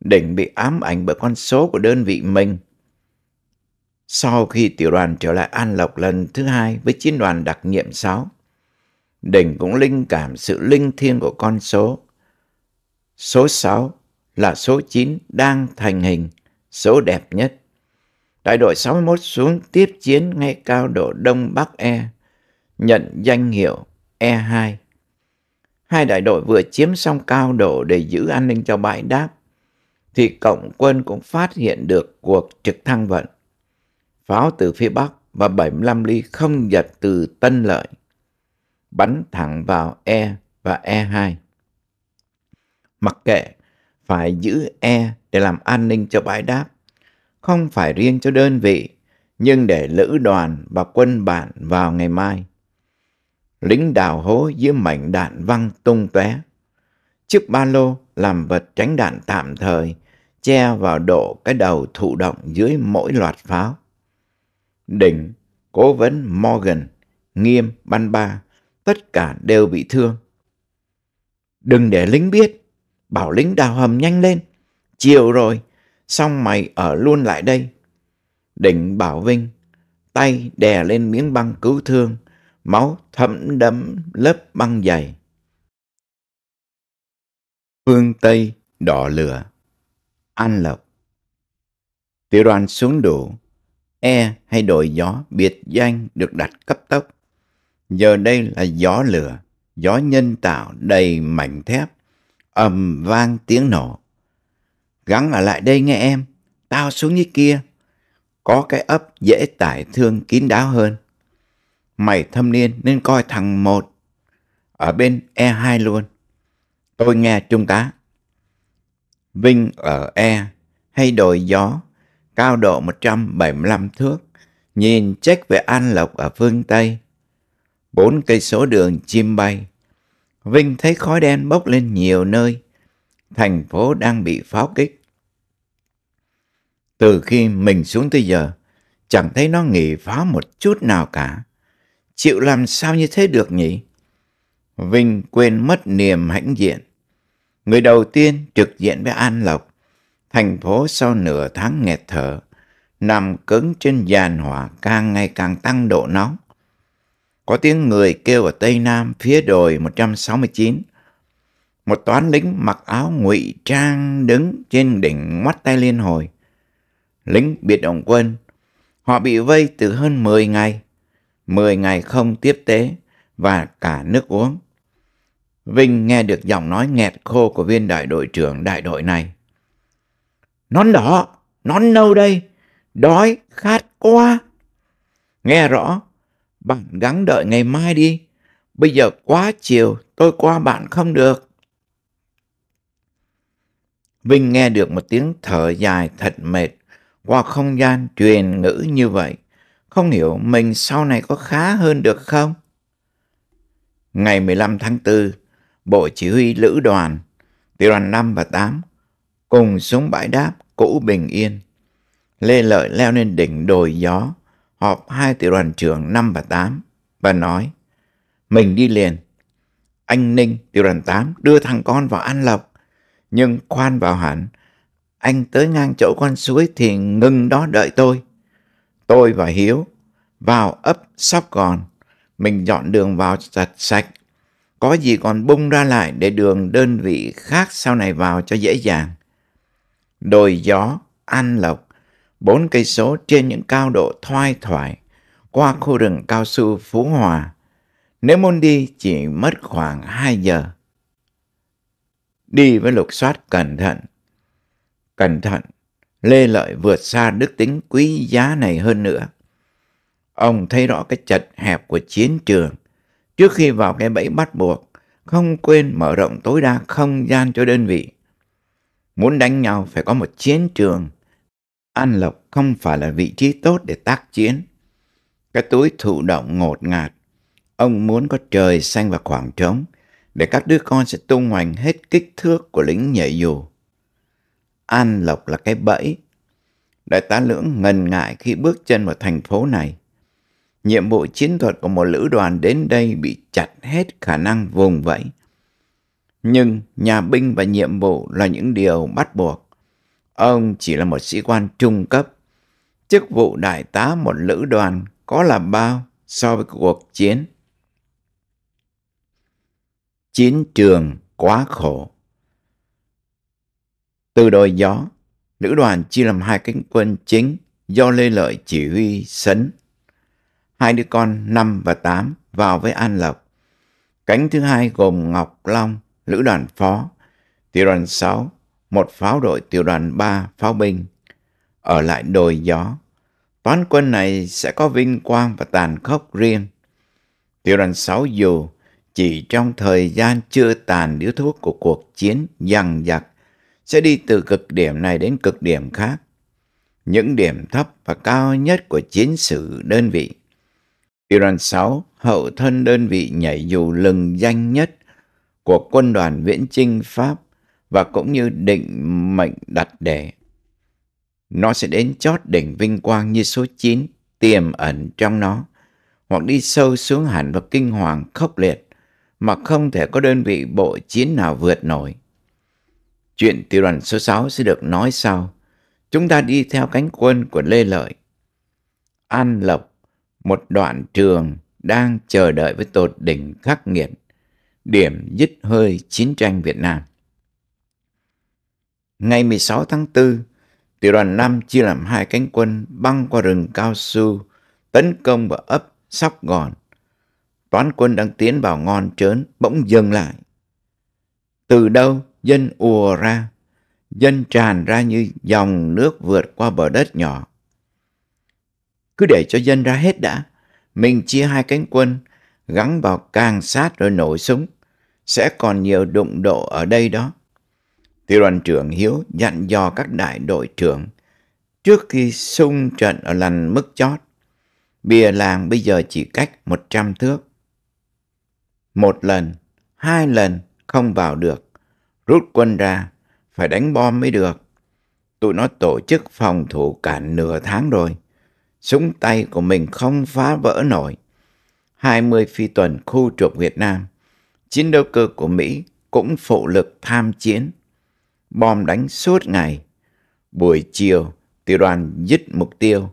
Đỉnh bị ám ảnh bởi con số của đơn vị mình. Sau khi tiểu đoàn trở lại An Lộc lần thứ hai với chiến đoàn đặc nhiệm 6, Đình cũng linh cảm sự linh thiêng của con số. Số 6 là số 9 đang thành hình, số đẹp nhất. Đại đội 61 xuống tiếp chiến ngay cao độ Đông Bắc E, nhận danh hiệu E2. Hai đại đội vừa chiếm xong cao độ để giữ an ninh cho bãi đáp, thì cộng quân cũng phát hiện được cuộc trực thăng vận. Pháo từ phía Bắc và 75 ly không giật từ Tân Lợi bắn thẳng vào E và E2. Mặc kệ, phải giữ E để làm an ninh cho bãi đáp, không phải riêng cho đơn vị, nhưng để lữ đoàn và quân bạn vào ngày mai. Lính đào hố dưới mảnh đạn văng tung tóe. Chiếc ba lô làm vật tránh đạn tạm thời, che vào độ cái đầu thụ động dưới mỗi loạt pháo. Đỉnh, cố vấn Morgan, nghiêm ban ba, tất cả đều bị thương. Đừng để lính biết, bảo lính đào hầm nhanh lên. Chiều rồi, xong mày ở luôn lại đây. Định bảo Vinh, tay đè lên miếng băng cứu thương, máu thấm đẫm lớp băng dày. Phương Tây đỏ lửa, An Lộc. Tiểu đoàn xuống đủ, E hay đội gió biệt danh được đặt cấp tốc giờ đây là gió lửa, gió nhân tạo đầy mảnh thép, ầm vang tiếng nổ. Gắn ở lại đây nghe em, tao xuống dưới kia, có cái ấp dễ tải thương kín đáo hơn. Mày thâm niên nên coi thằng một ở bên e hai luôn. Tôi nghe trung tá. Vinh ở E hay đồi gió, cao độ 175 thước, nhìn check về An Lộc ở phương Tây bốn cây số đường chim bay. Vinh thấy khói đen bốc lên nhiều nơi, thành phố đang bị pháo kích. Từ khi mình xuống tới giờ, chẳng thấy nó nghỉ pháo một chút nào cả. Chịu làm sao như thế được nhỉ? Vinh quên mất niềm hãnh diện. Người đầu tiên trực diện với An Lộc, thành phố sau nửa tháng nghẹt thở, nằm cứng trên giàn hỏa càng ngày càng tăng độ nóng. Có tiếng người kêu ở Tây Nam phía đồi 169. Một toán lính mặc áo ngụy trang đứng trên đỉnh mắt tay liên hồi. Lính biệt động quân. Họ bị vây từ hơn 10 ngày. 10 ngày không tiếp tế và cả nước uống. Vinh nghe được giọng nói nghẹt khô của viên đại đội trưởng đại đội này. Nón đỏ, nón nâu đây, đói, khát quá. Nghe rõ, bạn gắng đợi ngày mai đi. Bây giờ quá chiều, tôi qua bạn không được. Vinh nghe được một tiếng thở dài thật mệt qua không gian truyền ngữ như vậy. Không hiểu mình sau này có khá hơn được không? Ngày 15 tháng 4, Bộ Chỉ huy Lữ đoàn, tiểu đoàn 5 và 8 cùng xuống bãi đáp cũ bình yên. Lê Lợi leo lên đỉnh đồi gió, họp hai tiểu đoàn trưởng 5 và 8 và nói mình đi liền. Anh Ninh tiểu đoàn 8 đưa thằng con vào An Lộc nhưng khoan vào hẳn anh tới ngang chỗ con suối thì ngừng đó đợi tôi. Tôi và Hiếu vào ấp sóc còn mình dọn đường vào sạch sạch. Có gì còn bung ra lại để đường đơn vị khác sau này vào cho dễ dàng. Đồi gió, An Lộc bốn cây số trên những cao độ thoai thoải qua khu rừng cao su Phú Hòa. Nếu muốn đi chỉ mất khoảng 2 giờ. Đi với lục soát cẩn thận. Cẩn thận, Lê Lợi vượt xa đức tính quý giá này hơn nữa. Ông thấy rõ cái chật hẹp của chiến trường. Trước khi vào cái bẫy bắt buộc, không quên mở rộng tối đa không gian cho đơn vị. Muốn đánh nhau phải có một chiến trường An Lộc không phải là vị trí tốt để tác chiến. Cái túi thụ động ngột ngạt, ông muốn có trời xanh và khoảng trống để các đứa con sẽ tung hoành hết kích thước của lính nhảy dù. An Lộc là cái bẫy. Đại tá Lưỡng ngần ngại khi bước chân vào thành phố này. Nhiệm vụ chiến thuật của một lữ đoàn đến đây bị chặt hết khả năng vùng vẫy. Nhưng nhà binh và nhiệm vụ là những điều bắt buộc. Ông chỉ là một sĩ quan trung cấp. Chức vụ đại tá một lữ đoàn có là bao so với cuộc chiến. Chiến trường quá khổ. Từ đồi gió, lữ đoàn chia làm hai cánh quân chính do Lê Lợi chỉ huy sấn. Hai đứa con năm và tám vào với An Lộc. Cánh thứ hai gồm Ngọc Long, lữ đoàn phó, tiểu đoàn 6, một pháo đội tiểu đoàn 3 pháo binh, ở lại đồi gió. Toán quân này sẽ có vinh quang và tàn khốc riêng. Tiểu đoàn 6 dù chỉ trong thời gian chưa tàn điếu thuốc của cuộc chiến dằn dặc sẽ đi từ cực điểm này đến cực điểm khác. Những điểm thấp và cao nhất của chiến sự đơn vị. Tiểu đoàn 6 hậu thân đơn vị nhảy dù lừng danh nhất của quân đoàn viễn chinh Pháp và cũng như định mệnh đặt để. Nó sẽ đến chót đỉnh vinh quang như số 9 tiềm ẩn trong nó, hoặc đi sâu xuống hẳn và kinh hoàng khốc liệt mà không thể có đơn vị bộ chiến nào vượt nổi. Chuyện tiểu đoàn số 6 sẽ được nói sau. Chúng ta đi theo cánh quân của Lê Lợi. An Lộc, một đoạn trường đang chờ đợi với tột đỉnh khắc nghiệt, điểm dứt hơi chiến tranh Việt Nam. Ngày 16 tháng 4, tiểu đoàn 5 chia làm hai cánh quân băng qua rừng cao su, tấn công vào ấp Sóc Gòn. Toán quân đang tiến vào ngon trớn, bỗng dừng lại. Từ đâu dân ùa ra, dân tràn ra như dòng nước vượt qua bờ đất nhỏ. Cứ để cho dân ra hết đã, mình chia hai cánh quân, gắn vào càng sát rồi nổ súng. Sẽ còn nhiều đụng độ ở đây đó. Tiểu đoàn trưởng Hiếu dặn dò các đại đội trưởng trước khi xung trận ở lằn mức chót. Bìa làng bây giờ chỉ cách 100 thước. Một lần, hai lần không vào được. Rút quân ra, phải đánh bom mới được. Tụi nó tổ chức phòng thủ cả nửa tháng rồi. Súng tay của mình không phá vỡ nổi. 20 phi tuần khu trục Việt Nam. Chiến đấu cơ của Mỹ cũng phụ lực tham chiến bom đánh suốt ngày. Buổi chiều, tiểu đoàn dứt mục tiêu.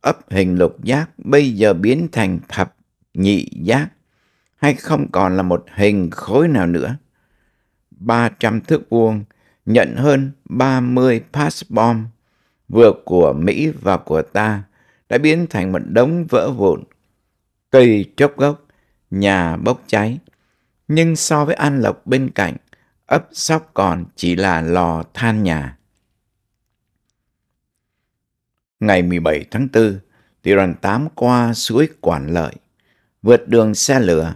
Ấp hình lục giác bây giờ biến thành thập nhị giác, hay không còn là một hình khối nào nữa. 300 thước vuông, nhận hơn 30 pass bom, vừa của Mỹ và của ta, đã biến thành một đống vỡ vụn. Cây chốc gốc, nhà bốc cháy. Nhưng so với An Lộc bên cạnh, ấp sóc còn chỉ là lò than nhà. Ngày 17 tháng 4, đoàn 8 qua suối Quản Lợi, vượt đường xe lửa,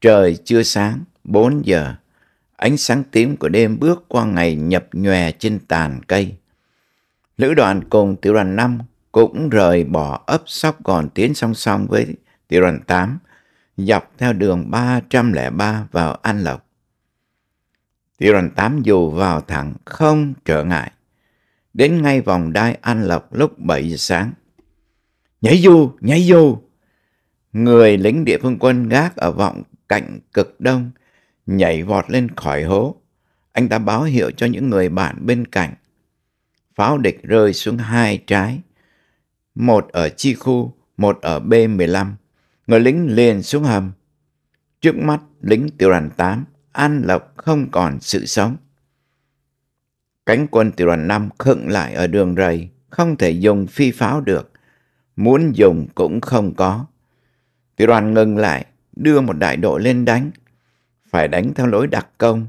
trời chưa sáng, 4 giờ. Ánh sáng tím của đêm bước qua ngày nhập nhòe trên tàn cây. Lữ đoàn cùng tiểu đoàn 5 cũng rời bỏ ấp sóc còn tiến song song với tiểu đoàn 8, dọc theo đường 303 vào An Lộc thì đoàn 8 dù vào thẳng không trở ngại. Đến ngay vòng đai An Lộc lúc 7 giờ sáng. Nhảy dù, nhảy dù! Người lính địa phương quân gác ở vọng cạnh cực đông, nhảy vọt lên khỏi hố. Anh ta báo hiệu cho những người bạn bên cạnh. Pháo địch rơi xuống hai trái. Một ở chi khu, một ở B-15. Người lính liền xuống hầm. Trước mắt lính tiểu đoàn 8 An Lộc không còn sự sống. Cánh quân tiểu đoàn 5 khựng lại ở đường rầy, không thể dùng phi pháo được. Muốn dùng cũng không có. Tiểu đoàn ngừng lại, đưa một đại đội lên đánh. Phải đánh theo lối đặc công,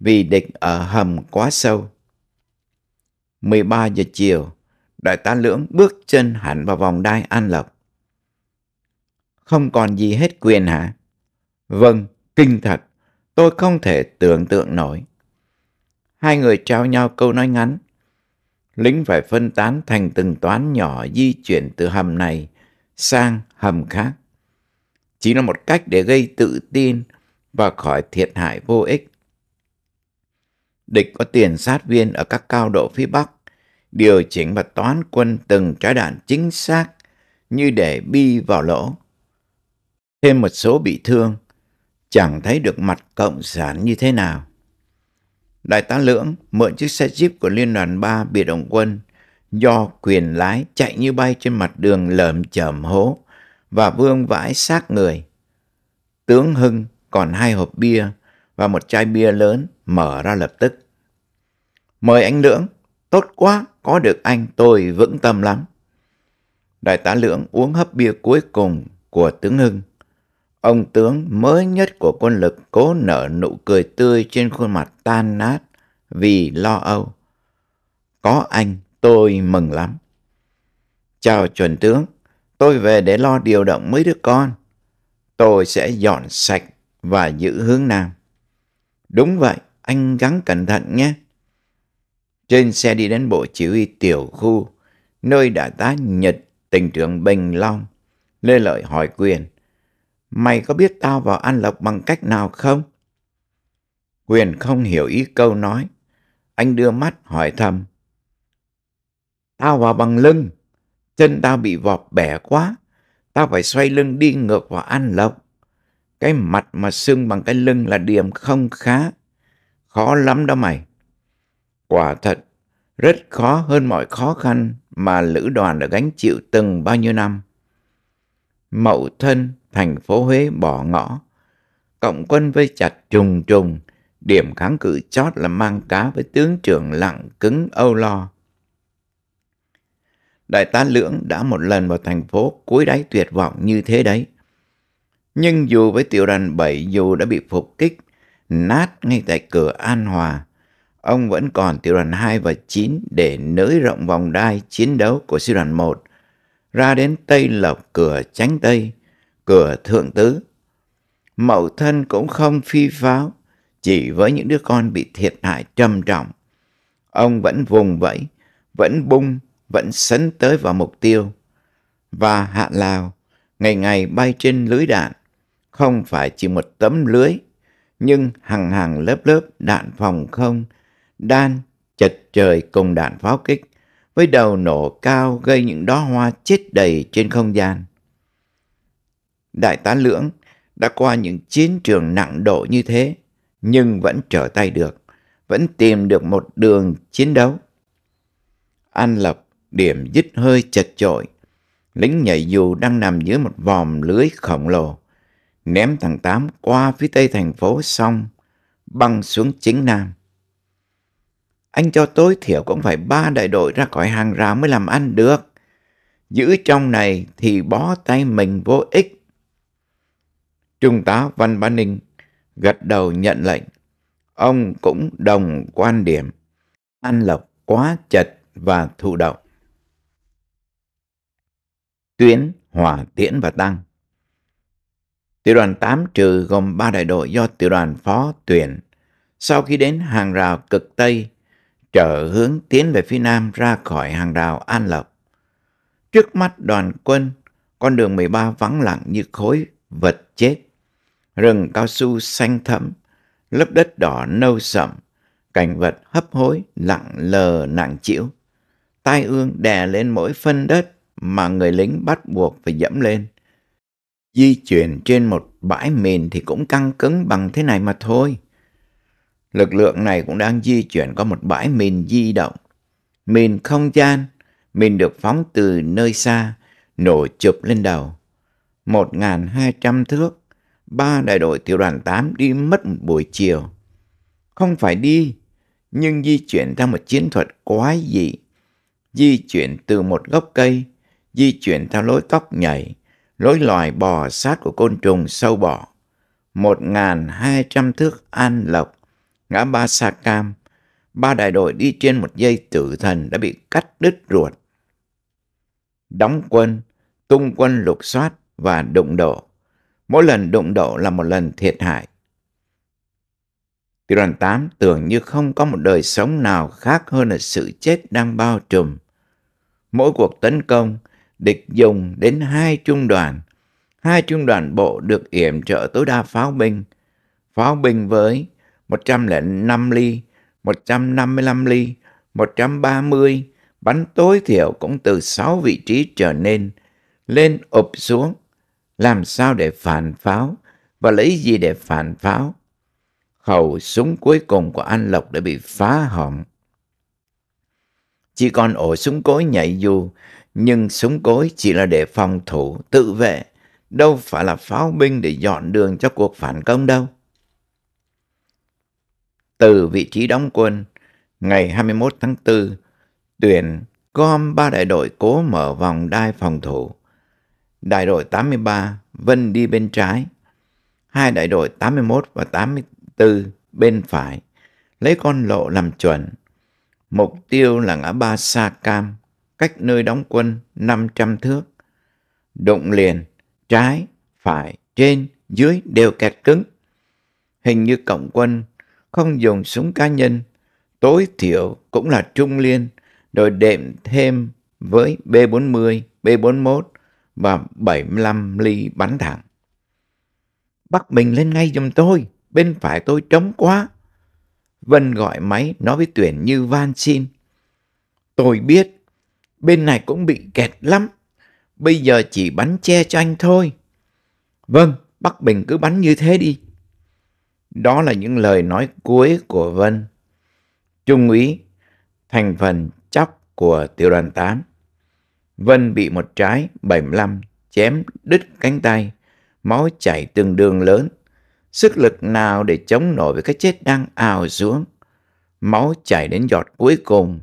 vì địch ở hầm quá sâu. 13 giờ chiều, đại tá lưỡng bước chân hẳn vào vòng đai An Lộc. Không còn gì hết quyền hả? Vâng, kinh thật. Tôi không thể tưởng tượng nổi. Hai người trao nhau câu nói ngắn. Lính phải phân tán thành từng toán nhỏ di chuyển từ hầm này sang hầm khác. Chỉ là một cách để gây tự tin và khỏi thiệt hại vô ích. Địch có tiền sát viên ở các cao độ phía Bắc, điều chỉnh và toán quân từng trái đạn chính xác như để bi vào lỗ. Thêm một số bị thương, chẳng thấy được mặt cộng sản như thế nào. Đại tá Lưỡng mượn chiếc xe jeep của Liên đoàn 3 biệt động quân do quyền lái chạy như bay trên mặt đường lởm chởm hố và vương vãi xác người. Tướng Hưng còn hai hộp bia và một chai bia lớn mở ra lập tức. Mời anh Lưỡng, tốt quá, có được anh tôi vững tâm lắm. Đại tá Lưỡng uống hấp bia cuối cùng của tướng Hưng Ông tướng mới nhất của quân lực cố nở nụ cười tươi trên khuôn mặt tan nát vì lo âu. Có anh, tôi mừng lắm. Chào chuẩn tướng, tôi về để lo điều động mấy đứa con. Tôi sẽ dọn sạch và giữ hướng Nam. Đúng vậy, anh gắng cẩn thận nhé. Trên xe đi đến bộ chỉ huy tiểu khu, nơi đại tá Nhật, tình trưởng Bình Long, Lê Lợi hỏi quyền – mày có biết tao vào An Lộc bằng cách nào không? Huyền không hiểu ý câu nói. Anh đưa mắt hỏi thầm. Tao vào bằng lưng. Chân tao bị vọp bẻ quá. Tao phải xoay lưng đi ngược vào An Lộc. Cái mặt mà sưng bằng cái lưng là điểm không khá. Khó lắm đó mày. Quả thật, rất khó hơn mọi khó khăn mà lữ đoàn đã gánh chịu từng bao nhiêu năm. Mậu thân thành phố Huế bỏ ngõ. Cộng quân vây chặt trùng trùng, điểm kháng cự chót là mang cá với tướng trưởng lặng cứng âu lo. Đại tá Lưỡng đã một lần vào thành phố cuối đáy tuyệt vọng như thế đấy. Nhưng dù với tiểu đoàn 7 dù đã bị phục kích, nát ngay tại cửa An Hòa, ông vẫn còn tiểu đoàn 2 và 9 để nới rộng vòng đai chiến đấu của sư đoàn 1 ra đến Tây Lộc cửa Tránh Tây cửa thượng tứ. Mẫu thân cũng không phi pháo, chỉ với những đứa con bị thiệt hại trầm trọng. Ông vẫn vùng vẫy, vẫn bung, vẫn sấn tới vào mục tiêu. Và hạ lào, ngày ngày bay trên lưới đạn, không phải chỉ một tấm lưới, nhưng hàng hàng lớp lớp đạn phòng không, đan, chật trời cùng đạn pháo kích, với đầu nổ cao gây những đóa hoa chết đầy trên không gian. Đại tá Lưỡng đã qua những chiến trường nặng độ như thế, nhưng vẫn trở tay được, vẫn tìm được một đường chiến đấu. An Lập điểm dứt hơi chật chội, lính nhảy dù đang nằm dưới một vòm lưới khổng lồ, ném thằng Tám qua phía tây thành phố xong, băng xuống chính nam. Anh cho tối thiểu cũng phải ba đại đội ra khỏi hàng rào mới làm ăn được. Giữ trong này thì bó tay mình vô ích. Trung tá Văn Bá Ninh gật đầu nhận lệnh. Ông cũng đồng quan điểm. An Lộc quá chật và thụ động. Tuyến, Hỏa, Tiễn và Tăng Tiểu đoàn 8 trừ gồm 3 đại đội do tiểu đoàn phó tuyển. Sau khi đến hàng rào cực Tây, trở hướng tiến về phía Nam ra khỏi hàng rào An Lộc. Trước mắt đoàn quân, con đường 13 vắng lặng như khối vật chết rừng cao su xanh thẫm, lớp đất đỏ nâu sậm, cảnh vật hấp hối lặng lờ nặng chịu. Tai ương đè lên mỗi phân đất mà người lính bắt buộc phải dẫm lên. Di chuyển trên một bãi mìn thì cũng căng cứng bằng thế này mà thôi. Lực lượng này cũng đang di chuyển qua một bãi mìn di động. Mìn không gian, mìn được phóng từ nơi xa, nổ chụp lên đầu. Một ngàn hai trăm thước ba đại đội tiểu đoàn 8 đi mất một buổi chiều. Không phải đi, nhưng di chuyển theo một chiến thuật quái dị. Di chuyển từ một gốc cây, di chuyển theo lối tóc nhảy, lối loài bò sát của côn trùng sâu Một ngàn hai trăm thước an lộc, ngã ba sa cam, ba đại đội đi trên một dây tử thần đã bị cắt đứt ruột. Đóng quân, tung quân lục soát và đụng độ. Mỗi lần đụng độ là một lần thiệt hại. Tiểu đoàn 8 tưởng như không có một đời sống nào khác hơn là sự chết đang bao trùm. Mỗi cuộc tấn công, địch dùng đến hai trung đoàn. Hai trung đoàn bộ được yểm trợ tối đa pháo binh. Pháo binh với 105 ly, 155 ly, 130, bắn tối thiểu cũng từ 6 vị trí trở nên, lên ụp xuống làm sao để phản pháo và lấy gì để phản pháo. Khẩu súng cuối cùng của An Lộc đã bị phá hỏng. Chỉ còn ổ súng cối nhảy dù, nhưng súng cối chỉ là để phòng thủ, tự vệ, đâu phải là pháo binh để dọn đường cho cuộc phản công đâu. Từ vị trí đóng quân, ngày 21 tháng 4, tuyển gom ba đại đội cố mở vòng đai phòng thủ đại đội 83 Vân đi bên trái, hai đại đội 81 và 84 bên phải, lấy con lộ làm chuẩn. Mục tiêu là ngã ba Sa Cam, cách nơi đóng quân 500 thước. Đụng liền, trái, phải, trên, dưới đều kẹt cứng. Hình như cộng quân không dùng súng cá nhân, tối thiểu cũng là trung liên, rồi đệm thêm với B40, B41 và 75 ly bánh thẳng. Bắt mình lên ngay giùm tôi, bên phải tôi trống quá. Vân gọi máy nói với Tuyển như van xin. Tôi biết, bên này cũng bị kẹt lắm. Bây giờ chỉ bắn che cho anh thôi. Vâng, Bắc Bình cứ bắn như thế đi. Đó là những lời nói cuối của Vân. Trung úy, thành phần chóc của tiểu đoàn 8. Vân bị một trái 75 chém đứt cánh tay, máu chảy từng đường lớn. Sức lực nào để chống nổi với cái chết đang ào xuống. Máu chảy đến giọt cuối cùng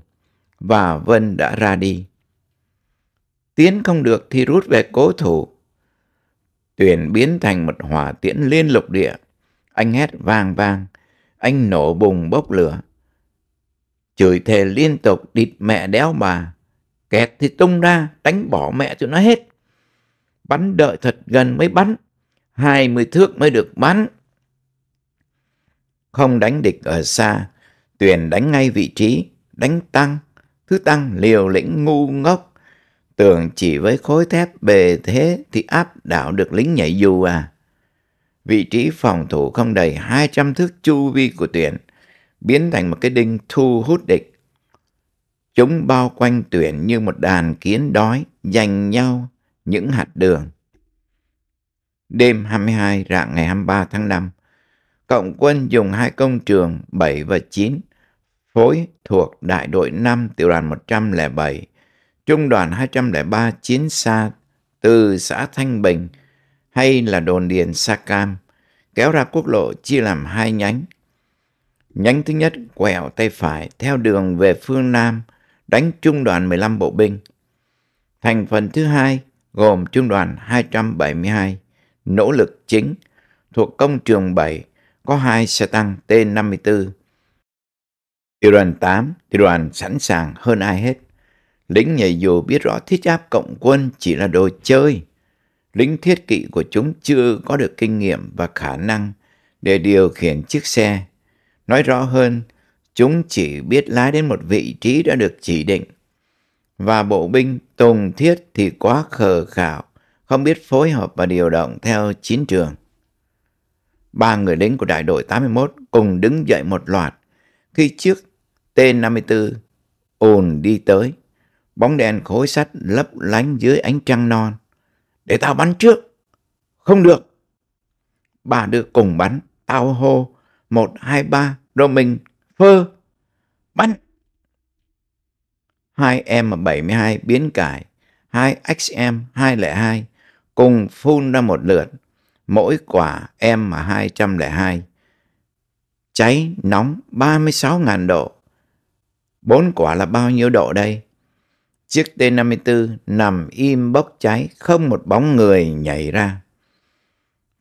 và Vân đã ra đi. Tiến không được thì rút về cố thủ. Tuyển biến thành một hỏa tiễn liên lục địa. Anh hét vang vang, anh nổ bùng bốc lửa. Chửi thề liên tục địt mẹ đéo bà kẹt thì tung ra, đánh bỏ mẹ tụi nó hết. Bắn đợi thật gần mới bắn, hai mươi thước mới được bắn. Không đánh địch ở xa, Tuyền đánh ngay vị trí, đánh tăng. Thứ tăng liều lĩnh ngu ngốc, tưởng chỉ với khối thép bề thế thì áp đảo được lính nhảy dù à. Vị trí phòng thủ không đầy hai trăm thước chu vi của tuyển biến thành một cái đinh thu hút địch Chúng bao quanh tuyển như một đàn kiến đói, giành nhau những hạt đường. Đêm 22 rạng ngày 23 tháng 5, Cộng quân dùng hai công trường 7 và 9, phối thuộc đại đội 5 tiểu đoàn 107, trung đoàn 203 chiến xa từ xã Thanh Bình hay là đồn điền Sa Cam, kéo ra quốc lộ chia làm hai nhánh. Nhánh thứ nhất quẹo tay phải theo đường về phương Nam – đánh trung đoàn 15 bộ binh. Thành phần thứ hai gồm trung đoàn 272, nỗ lực chính, thuộc công trường 7, có hai xe tăng T-54. Tiểu đoàn 8, tiểu đoàn sẵn sàng hơn ai hết. Lính nhảy dù biết rõ thiết áp cộng quân chỉ là đồ chơi. Lính thiết kỵ của chúng chưa có được kinh nghiệm và khả năng để điều khiển chiếc xe. Nói rõ hơn, Chúng chỉ biết lái đến một vị trí đã được chỉ định. Và bộ binh Tùng Thiết thì quá khờ khảo, không biết phối hợp và điều động theo chiến trường. Ba người lính của đại đội 81 cùng đứng dậy một loạt. Khi chiếc T-54 ồn đi tới, bóng đèn khối sắt lấp lánh dưới ánh trăng non. Để tao bắn trước. Không được. Ba đứa cùng bắn, tao hô, một hai ba, rồi mình Phơ, bắn. Hai m hai biến cải, hai xm hai cùng phun ra một lượt, mỗi quả m hai Cháy nóng ba mươi sáu ngàn độ. Bốn quả là bao nhiêu độ đây? Chiếc t năm mươi bốn nằm im bốc cháy, không một bóng người nhảy ra.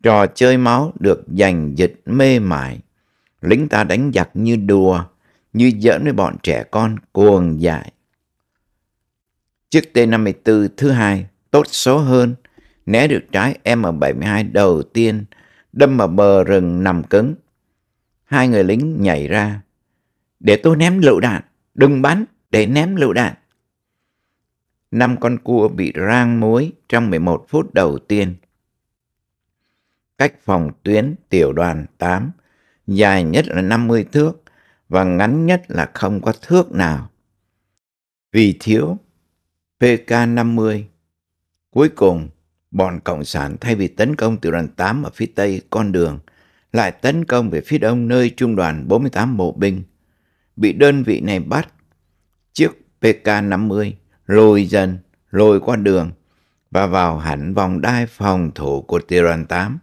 Trò chơi máu được giành dịch mê mải lính ta đánh giặc như đùa, như giỡn với bọn trẻ con cuồng dại. Chiếc T-54 thứ hai tốt số hơn, né được trái M72 đầu tiên, đâm vào bờ rừng nằm cứng. Hai người lính nhảy ra. Để tôi ném lựu đạn, đừng bắn, để ném lựu đạn. Năm con cua bị rang muối trong 11 phút đầu tiên. Cách phòng tuyến tiểu đoàn 8 dài nhất là 50 thước và ngắn nhất là không có thước nào. Vì thiếu PK-50, cuối cùng bọn Cộng sản thay vì tấn công tiểu đoàn 8 ở phía tây con đường, lại tấn công về phía đông nơi trung đoàn 48 bộ binh. Bị đơn vị này bắt, chiếc PK-50 lôi dần, lôi qua đường và vào hẳn vòng đai phòng thủ của tiểu đoàn 8.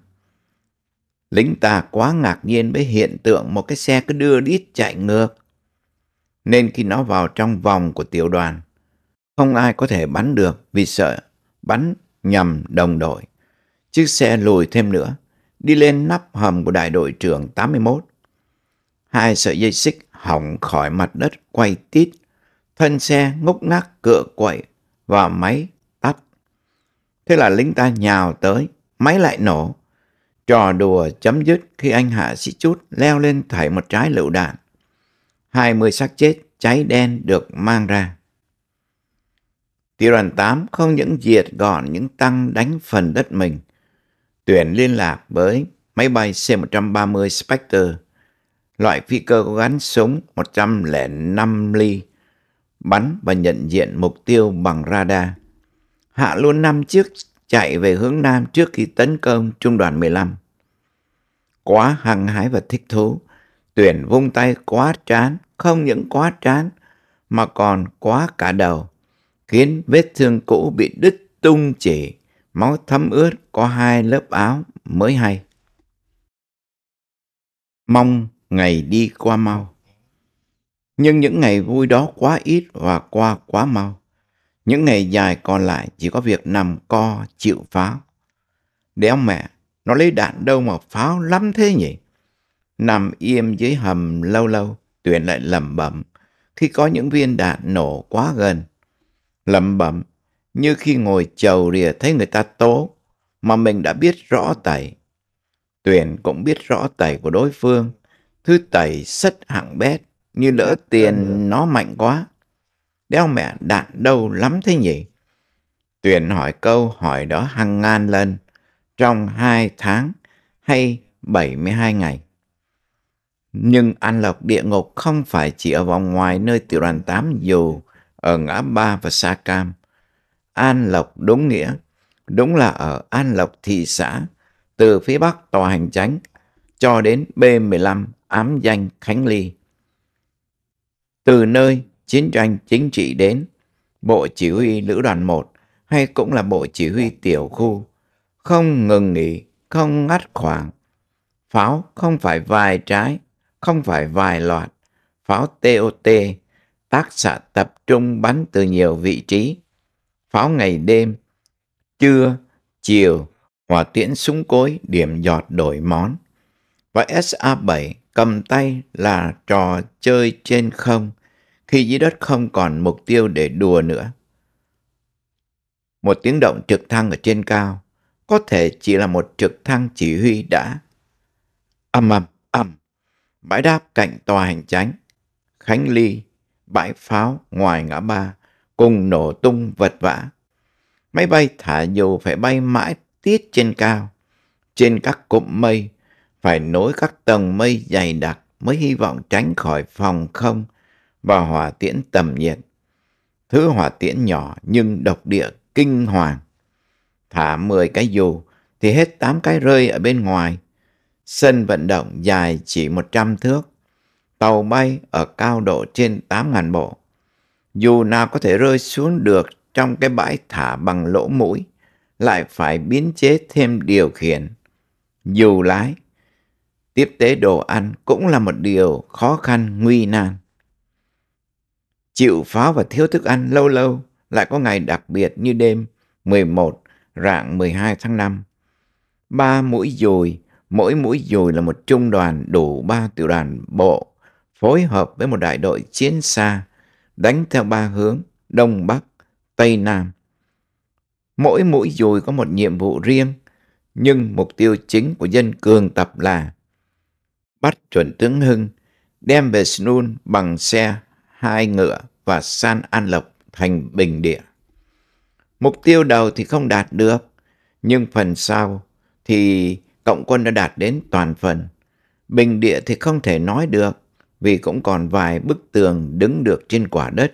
Lính ta quá ngạc nhiên với hiện tượng một cái xe cứ đưa đít chạy ngược. Nên khi nó vào trong vòng của tiểu đoàn, không ai có thể bắn được vì sợ bắn nhầm đồng đội. Chiếc xe lùi thêm nữa, đi lên nắp hầm của đại đội trưởng 81. Hai sợi dây xích hỏng khỏi mặt đất quay tít, thân xe ngốc ngác cựa quậy và máy tắt. Thế là lính ta nhào tới, máy lại nổ, Trò đùa chấm dứt khi anh Hạ xích chút leo lên thảy một trái lựu đạn. hai mươi xác chết cháy đen được mang ra. Tiran 8 không những diệt gọn những tăng đánh phần đất mình. Tuyển liên lạc với máy bay C-130 Spectre, loại phi cơ có gắn súng 105 ly, bắn và nhận diện mục tiêu bằng radar. Hạ luôn năm chiếc chạy về hướng Nam trước khi tấn công Trung đoàn 15. Quá hăng hái và thích thú, Tuyển vung tay quá trán, không những quá trán mà còn quá cả đầu, khiến vết thương cũ bị đứt tung chỉ, máu thấm ướt có hai lớp áo mới hay. Mong ngày đi qua mau. Nhưng những ngày vui đó quá ít và qua quá mau. Những ngày dài còn lại chỉ có việc nằm co chịu pháo. Đéo mẹ, nó lấy đạn đâu mà pháo lắm thế nhỉ? Nằm im dưới hầm lâu lâu, Tuyển lại lẩm bẩm khi có những viên đạn nổ quá gần. Lẩm bẩm như khi ngồi chầu rìa thấy người ta tố, mà mình đã biết rõ tẩy. Tuyển cũng biết rõ tẩy của đối phương, thứ tẩy sất hạng bét, như lỡ tiền nó mạnh quá, đeo mẹ đạn đâu lắm thế nhỉ? Tuyền hỏi câu hỏi đó hăng ngan lên trong hai tháng hay 72 ngày. Nhưng An Lộc địa ngục không phải chỉ ở vòng ngoài nơi tiểu đoàn 8 dù ở ngã ba và Sa Cam. An Lộc đúng nghĩa, đúng là ở An Lộc thị xã, từ phía bắc tòa hành chánh cho đến B15 ám danh Khánh Ly. Từ nơi chiến tranh chính trị đến, Bộ Chỉ huy Lữ đoàn 1 hay cũng là Bộ Chỉ huy Tiểu khu, không ngừng nghỉ, không ngắt khoảng. Pháo không phải vài trái, không phải vài loạt, pháo TOT, tác xạ tập trung bắn từ nhiều vị trí. Pháo ngày đêm, trưa, chiều, hỏa tiễn súng cối điểm giọt đổi món. Và SA-7 cầm tay là trò chơi trên không – khi dưới đất không còn mục tiêu để đùa nữa. Một tiếng động trực thăng ở trên cao, có thể chỉ là một trực thăng chỉ huy đã. Âm âm, âm, bãi đáp cạnh tòa hành tránh, Khánh Ly, bãi pháo ngoài ngã ba, cùng nổ tung vật vã. Máy bay thả dù phải bay mãi tiết trên cao, trên các cụm mây, phải nối các tầng mây dày đặc mới hy vọng tránh khỏi phòng không và hỏa tiễn tầm nhiệt. Thứ hỏa tiễn nhỏ nhưng độc địa kinh hoàng. Thả 10 cái dù thì hết 8 cái rơi ở bên ngoài. Sân vận động dài chỉ 100 thước. Tàu bay ở cao độ trên 8.000 bộ. Dù nào có thể rơi xuống được trong cái bãi thả bằng lỗ mũi, lại phải biến chế thêm điều khiển. Dù lái, tiếp tế đồ ăn cũng là một điều khó khăn nguy nan chịu phá và thiếu thức ăn lâu lâu, lại có ngày đặc biệt như đêm 11 rạng 12 tháng 5. Ba mũi dùi, mỗi mũi dùi là một trung đoàn đủ ba tiểu đoàn bộ, phối hợp với một đại đội chiến xa, đánh theo ba hướng, Đông Bắc, Tây Nam. Mỗi mũi dùi có một nhiệm vụ riêng, nhưng mục tiêu chính của dân cường tập là bắt chuẩn tướng Hưng, đem về Snun bằng xe hai ngựa và san An Lộc thành bình địa. Mục tiêu đầu thì không đạt được, nhưng phần sau thì cộng quân đã đạt đến toàn phần. Bình địa thì không thể nói được vì cũng còn vài bức tường đứng được trên quả đất.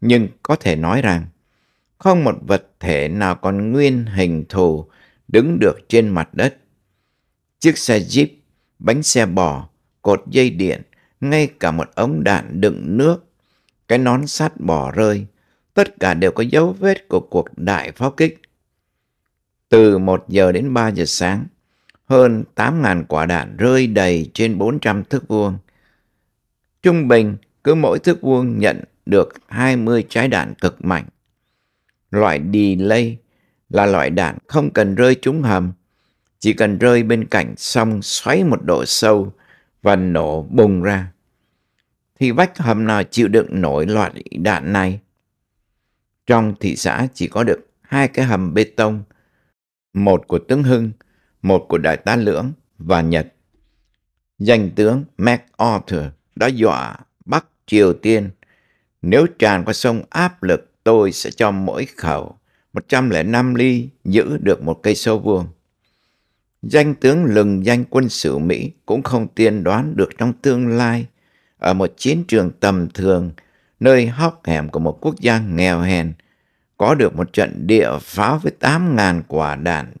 Nhưng có thể nói rằng không một vật thể nào còn nguyên hình thù đứng được trên mặt đất. Chiếc xe jeep, bánh xe bò, cột dây điện ngay cả một ống đạn đựng nước, cái nón sắt bỏ rơi, tất cả đều có dấu vết của cuộc đại pháo kích. Từ 1 giờ đến 3 giờ sáng, hơn 8.000 quả đạn rơi đầy trên 400 thước vuông. Trung bình, cứ mỗi thước vuông nhận được 20 trái đạn cực mạnh. Loại delay là loại đạn không cần rơi trúng hầm, chỉ cần rơi bên cạnh sông xoáy một độ sâu và nổ bùng ra thì vách hầm nào chịu đựng nổi loại đạn này. Trong thị xã chỉ có được hai cái hầm bê tông, một của tướng Hưng, một của đại tá Lưỡng và Nhật. Danh tướng MacArthur đã dọa Bắc Triều Tiên nếu tràn qua sông áp lực tôi sẽ cho mỗi khẩu 105 ly giữ được một cây số vuông. Danh tướng lừng danh quân sự Mỹ cũng không tiên đoán được trong tương lai ở một chiến trường tầm thường, nơi hóc hẻm của một quốc gia nghèo hèn, có được một trận địa pháo với 8.000 quả đạn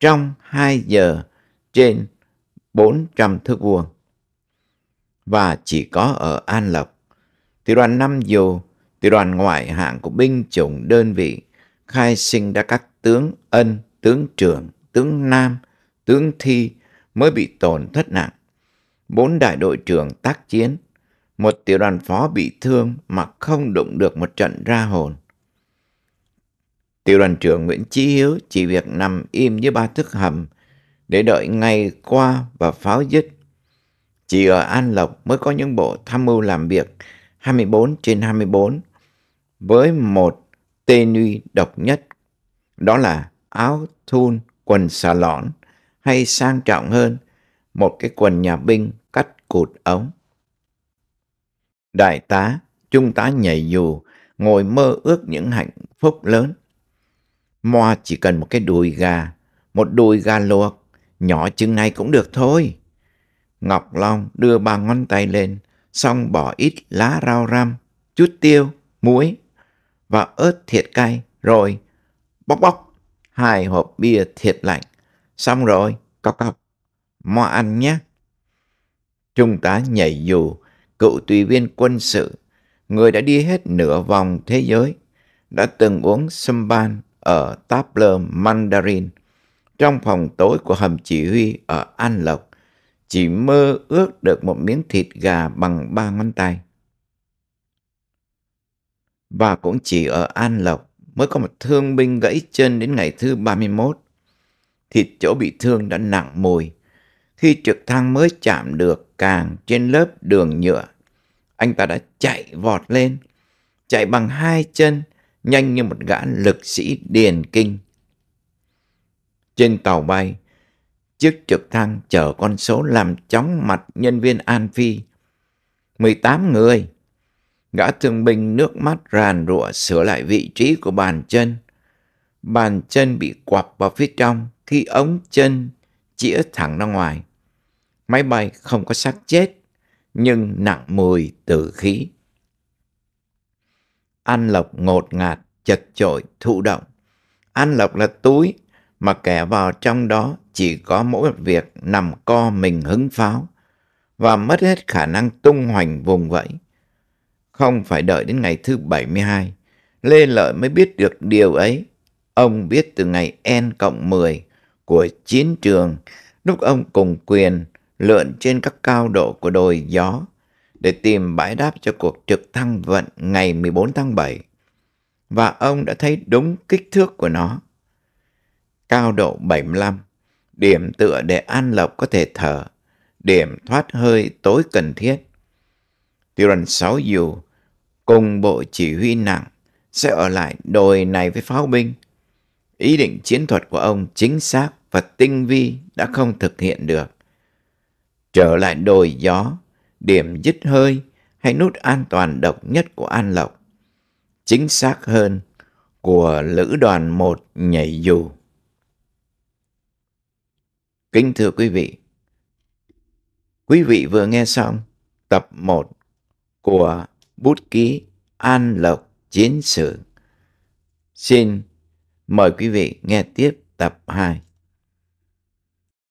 trong 2 giờ trên 400 thước vuông. Và chỉ có ở An Lộc, tiểu đoàn 5 dù, tiểu đoàn ngoại hạng của binh chủng đơn vị, khai sinh đã các tướng ân, tướng trưởng, tướng nam, tướng thi mới bị tổn thất nặng. Bốn đại đội trưởng tác chiến một tiểu đoàn phó bị thương mà không đụng được một trận ra hồn. Tiểu đoàn trưởng Nguyễn Chí Hiếu chỉ việc nằm im dưới ba thức hầm để đợi ngày qua và pháo dứt. Chỉ ở An Lộc mới có những bộ tham mưu làm việc 24 trên 24 với một tên uy độc nhất. Đó là áo thun quần xà lõn hay sang trọng hơn một cái quần nhà binh cắt cụt ống. Đại tá, trung tá nhảy dù, ngồi mơ ước những hạnh phúc lớn. Moa chỉ cần một cái đùi gà, một đùi gà luộc, nhỏ chừng này cũng được thôi. Ngọc Long đưa ba ngón tay lên, xong bỏ ít lá rau răm chút tiêu, muối và ớt thiệt cay, rồi bóc bóc, hai hộp bia thiệt lạnh. Xong rồi, cọc cọc, Moa ăn nhé. trung tá nhảy dù, cựu tùy viên quân sự, người đã đi hết nửa vòng thế giới, đã từng uống sâm ban ở Tabler Mandarin trong phòng tối của hầm chỉ huy ở An Lộc, chỉ mơ ước được một miếng thịt gà bằng ba ngón tay. Và cũng chỉ ở An Lộc mới có một thương binh gãy chân đến ngày thứ 31. Thịt chỗ bị thương đã nặng mùi. Khi trực thăng mới chạm được càng trên lớp đường nhựa anh ta đã chạy vọt lên, chạy bằng hai chân, nhanh như một gã lực sĩ điền kinh. Trên tàu bay, chiếc trực thăng chở con số làm chóng mặt nhân viên An Phi. 18 người. Gã thương binh nước mắt ràn rụa sửa lại vị trí của bàn chân. Bàn chân bị quặp vào phía trong khi ống chân chĩa thẳng ra ngoài. Máy bay không có xác chết nhưng nặng mùi tử khí. An lộc ngột ngạt, chật chội, thụ động. An lộc là túi mà kẻ vào trong đó chỉ có mỗi việc nằm co mình hứng pháo và mất hết khả năng tung hoành vùng vẫy. Không phải đợi đến ngày thứ 72, Lê Lợi mới biết được điều ấy. Ông biết từ ngày N cộng 10 của chiến trường, lúc ông cùng quyền lượn trên các cao độ của đồi gió để tìm bãi đáp cho cuộc trực thăng vận ngày 14 tháng 7. Và ông đã thấy đúng kích thước của nó. Cao độ 75, điểm tựa để an lộc có thể thở, điểm thoát hơi tối cần thiết. Tiêu đoàn 6 dù cùng bộ chỉ huy nặng sẽ ở lại đồi này với pháo binh. Ý định chiến thuật của ông chính xác và tinh vi đã không thực hiện được. Trở lại đồi gió, điểm dứt hơi hay nút an toàn độc nhất của An Lộc. Chính xác hơn, của Lữ đoàn 1 nhảy dù. Kính thưa quý vị, quý vị vừa nghe xong tập 1 của Bút ký An Lộc Chiến Sử. Xin mời quý vị nghe tiếp tập 2.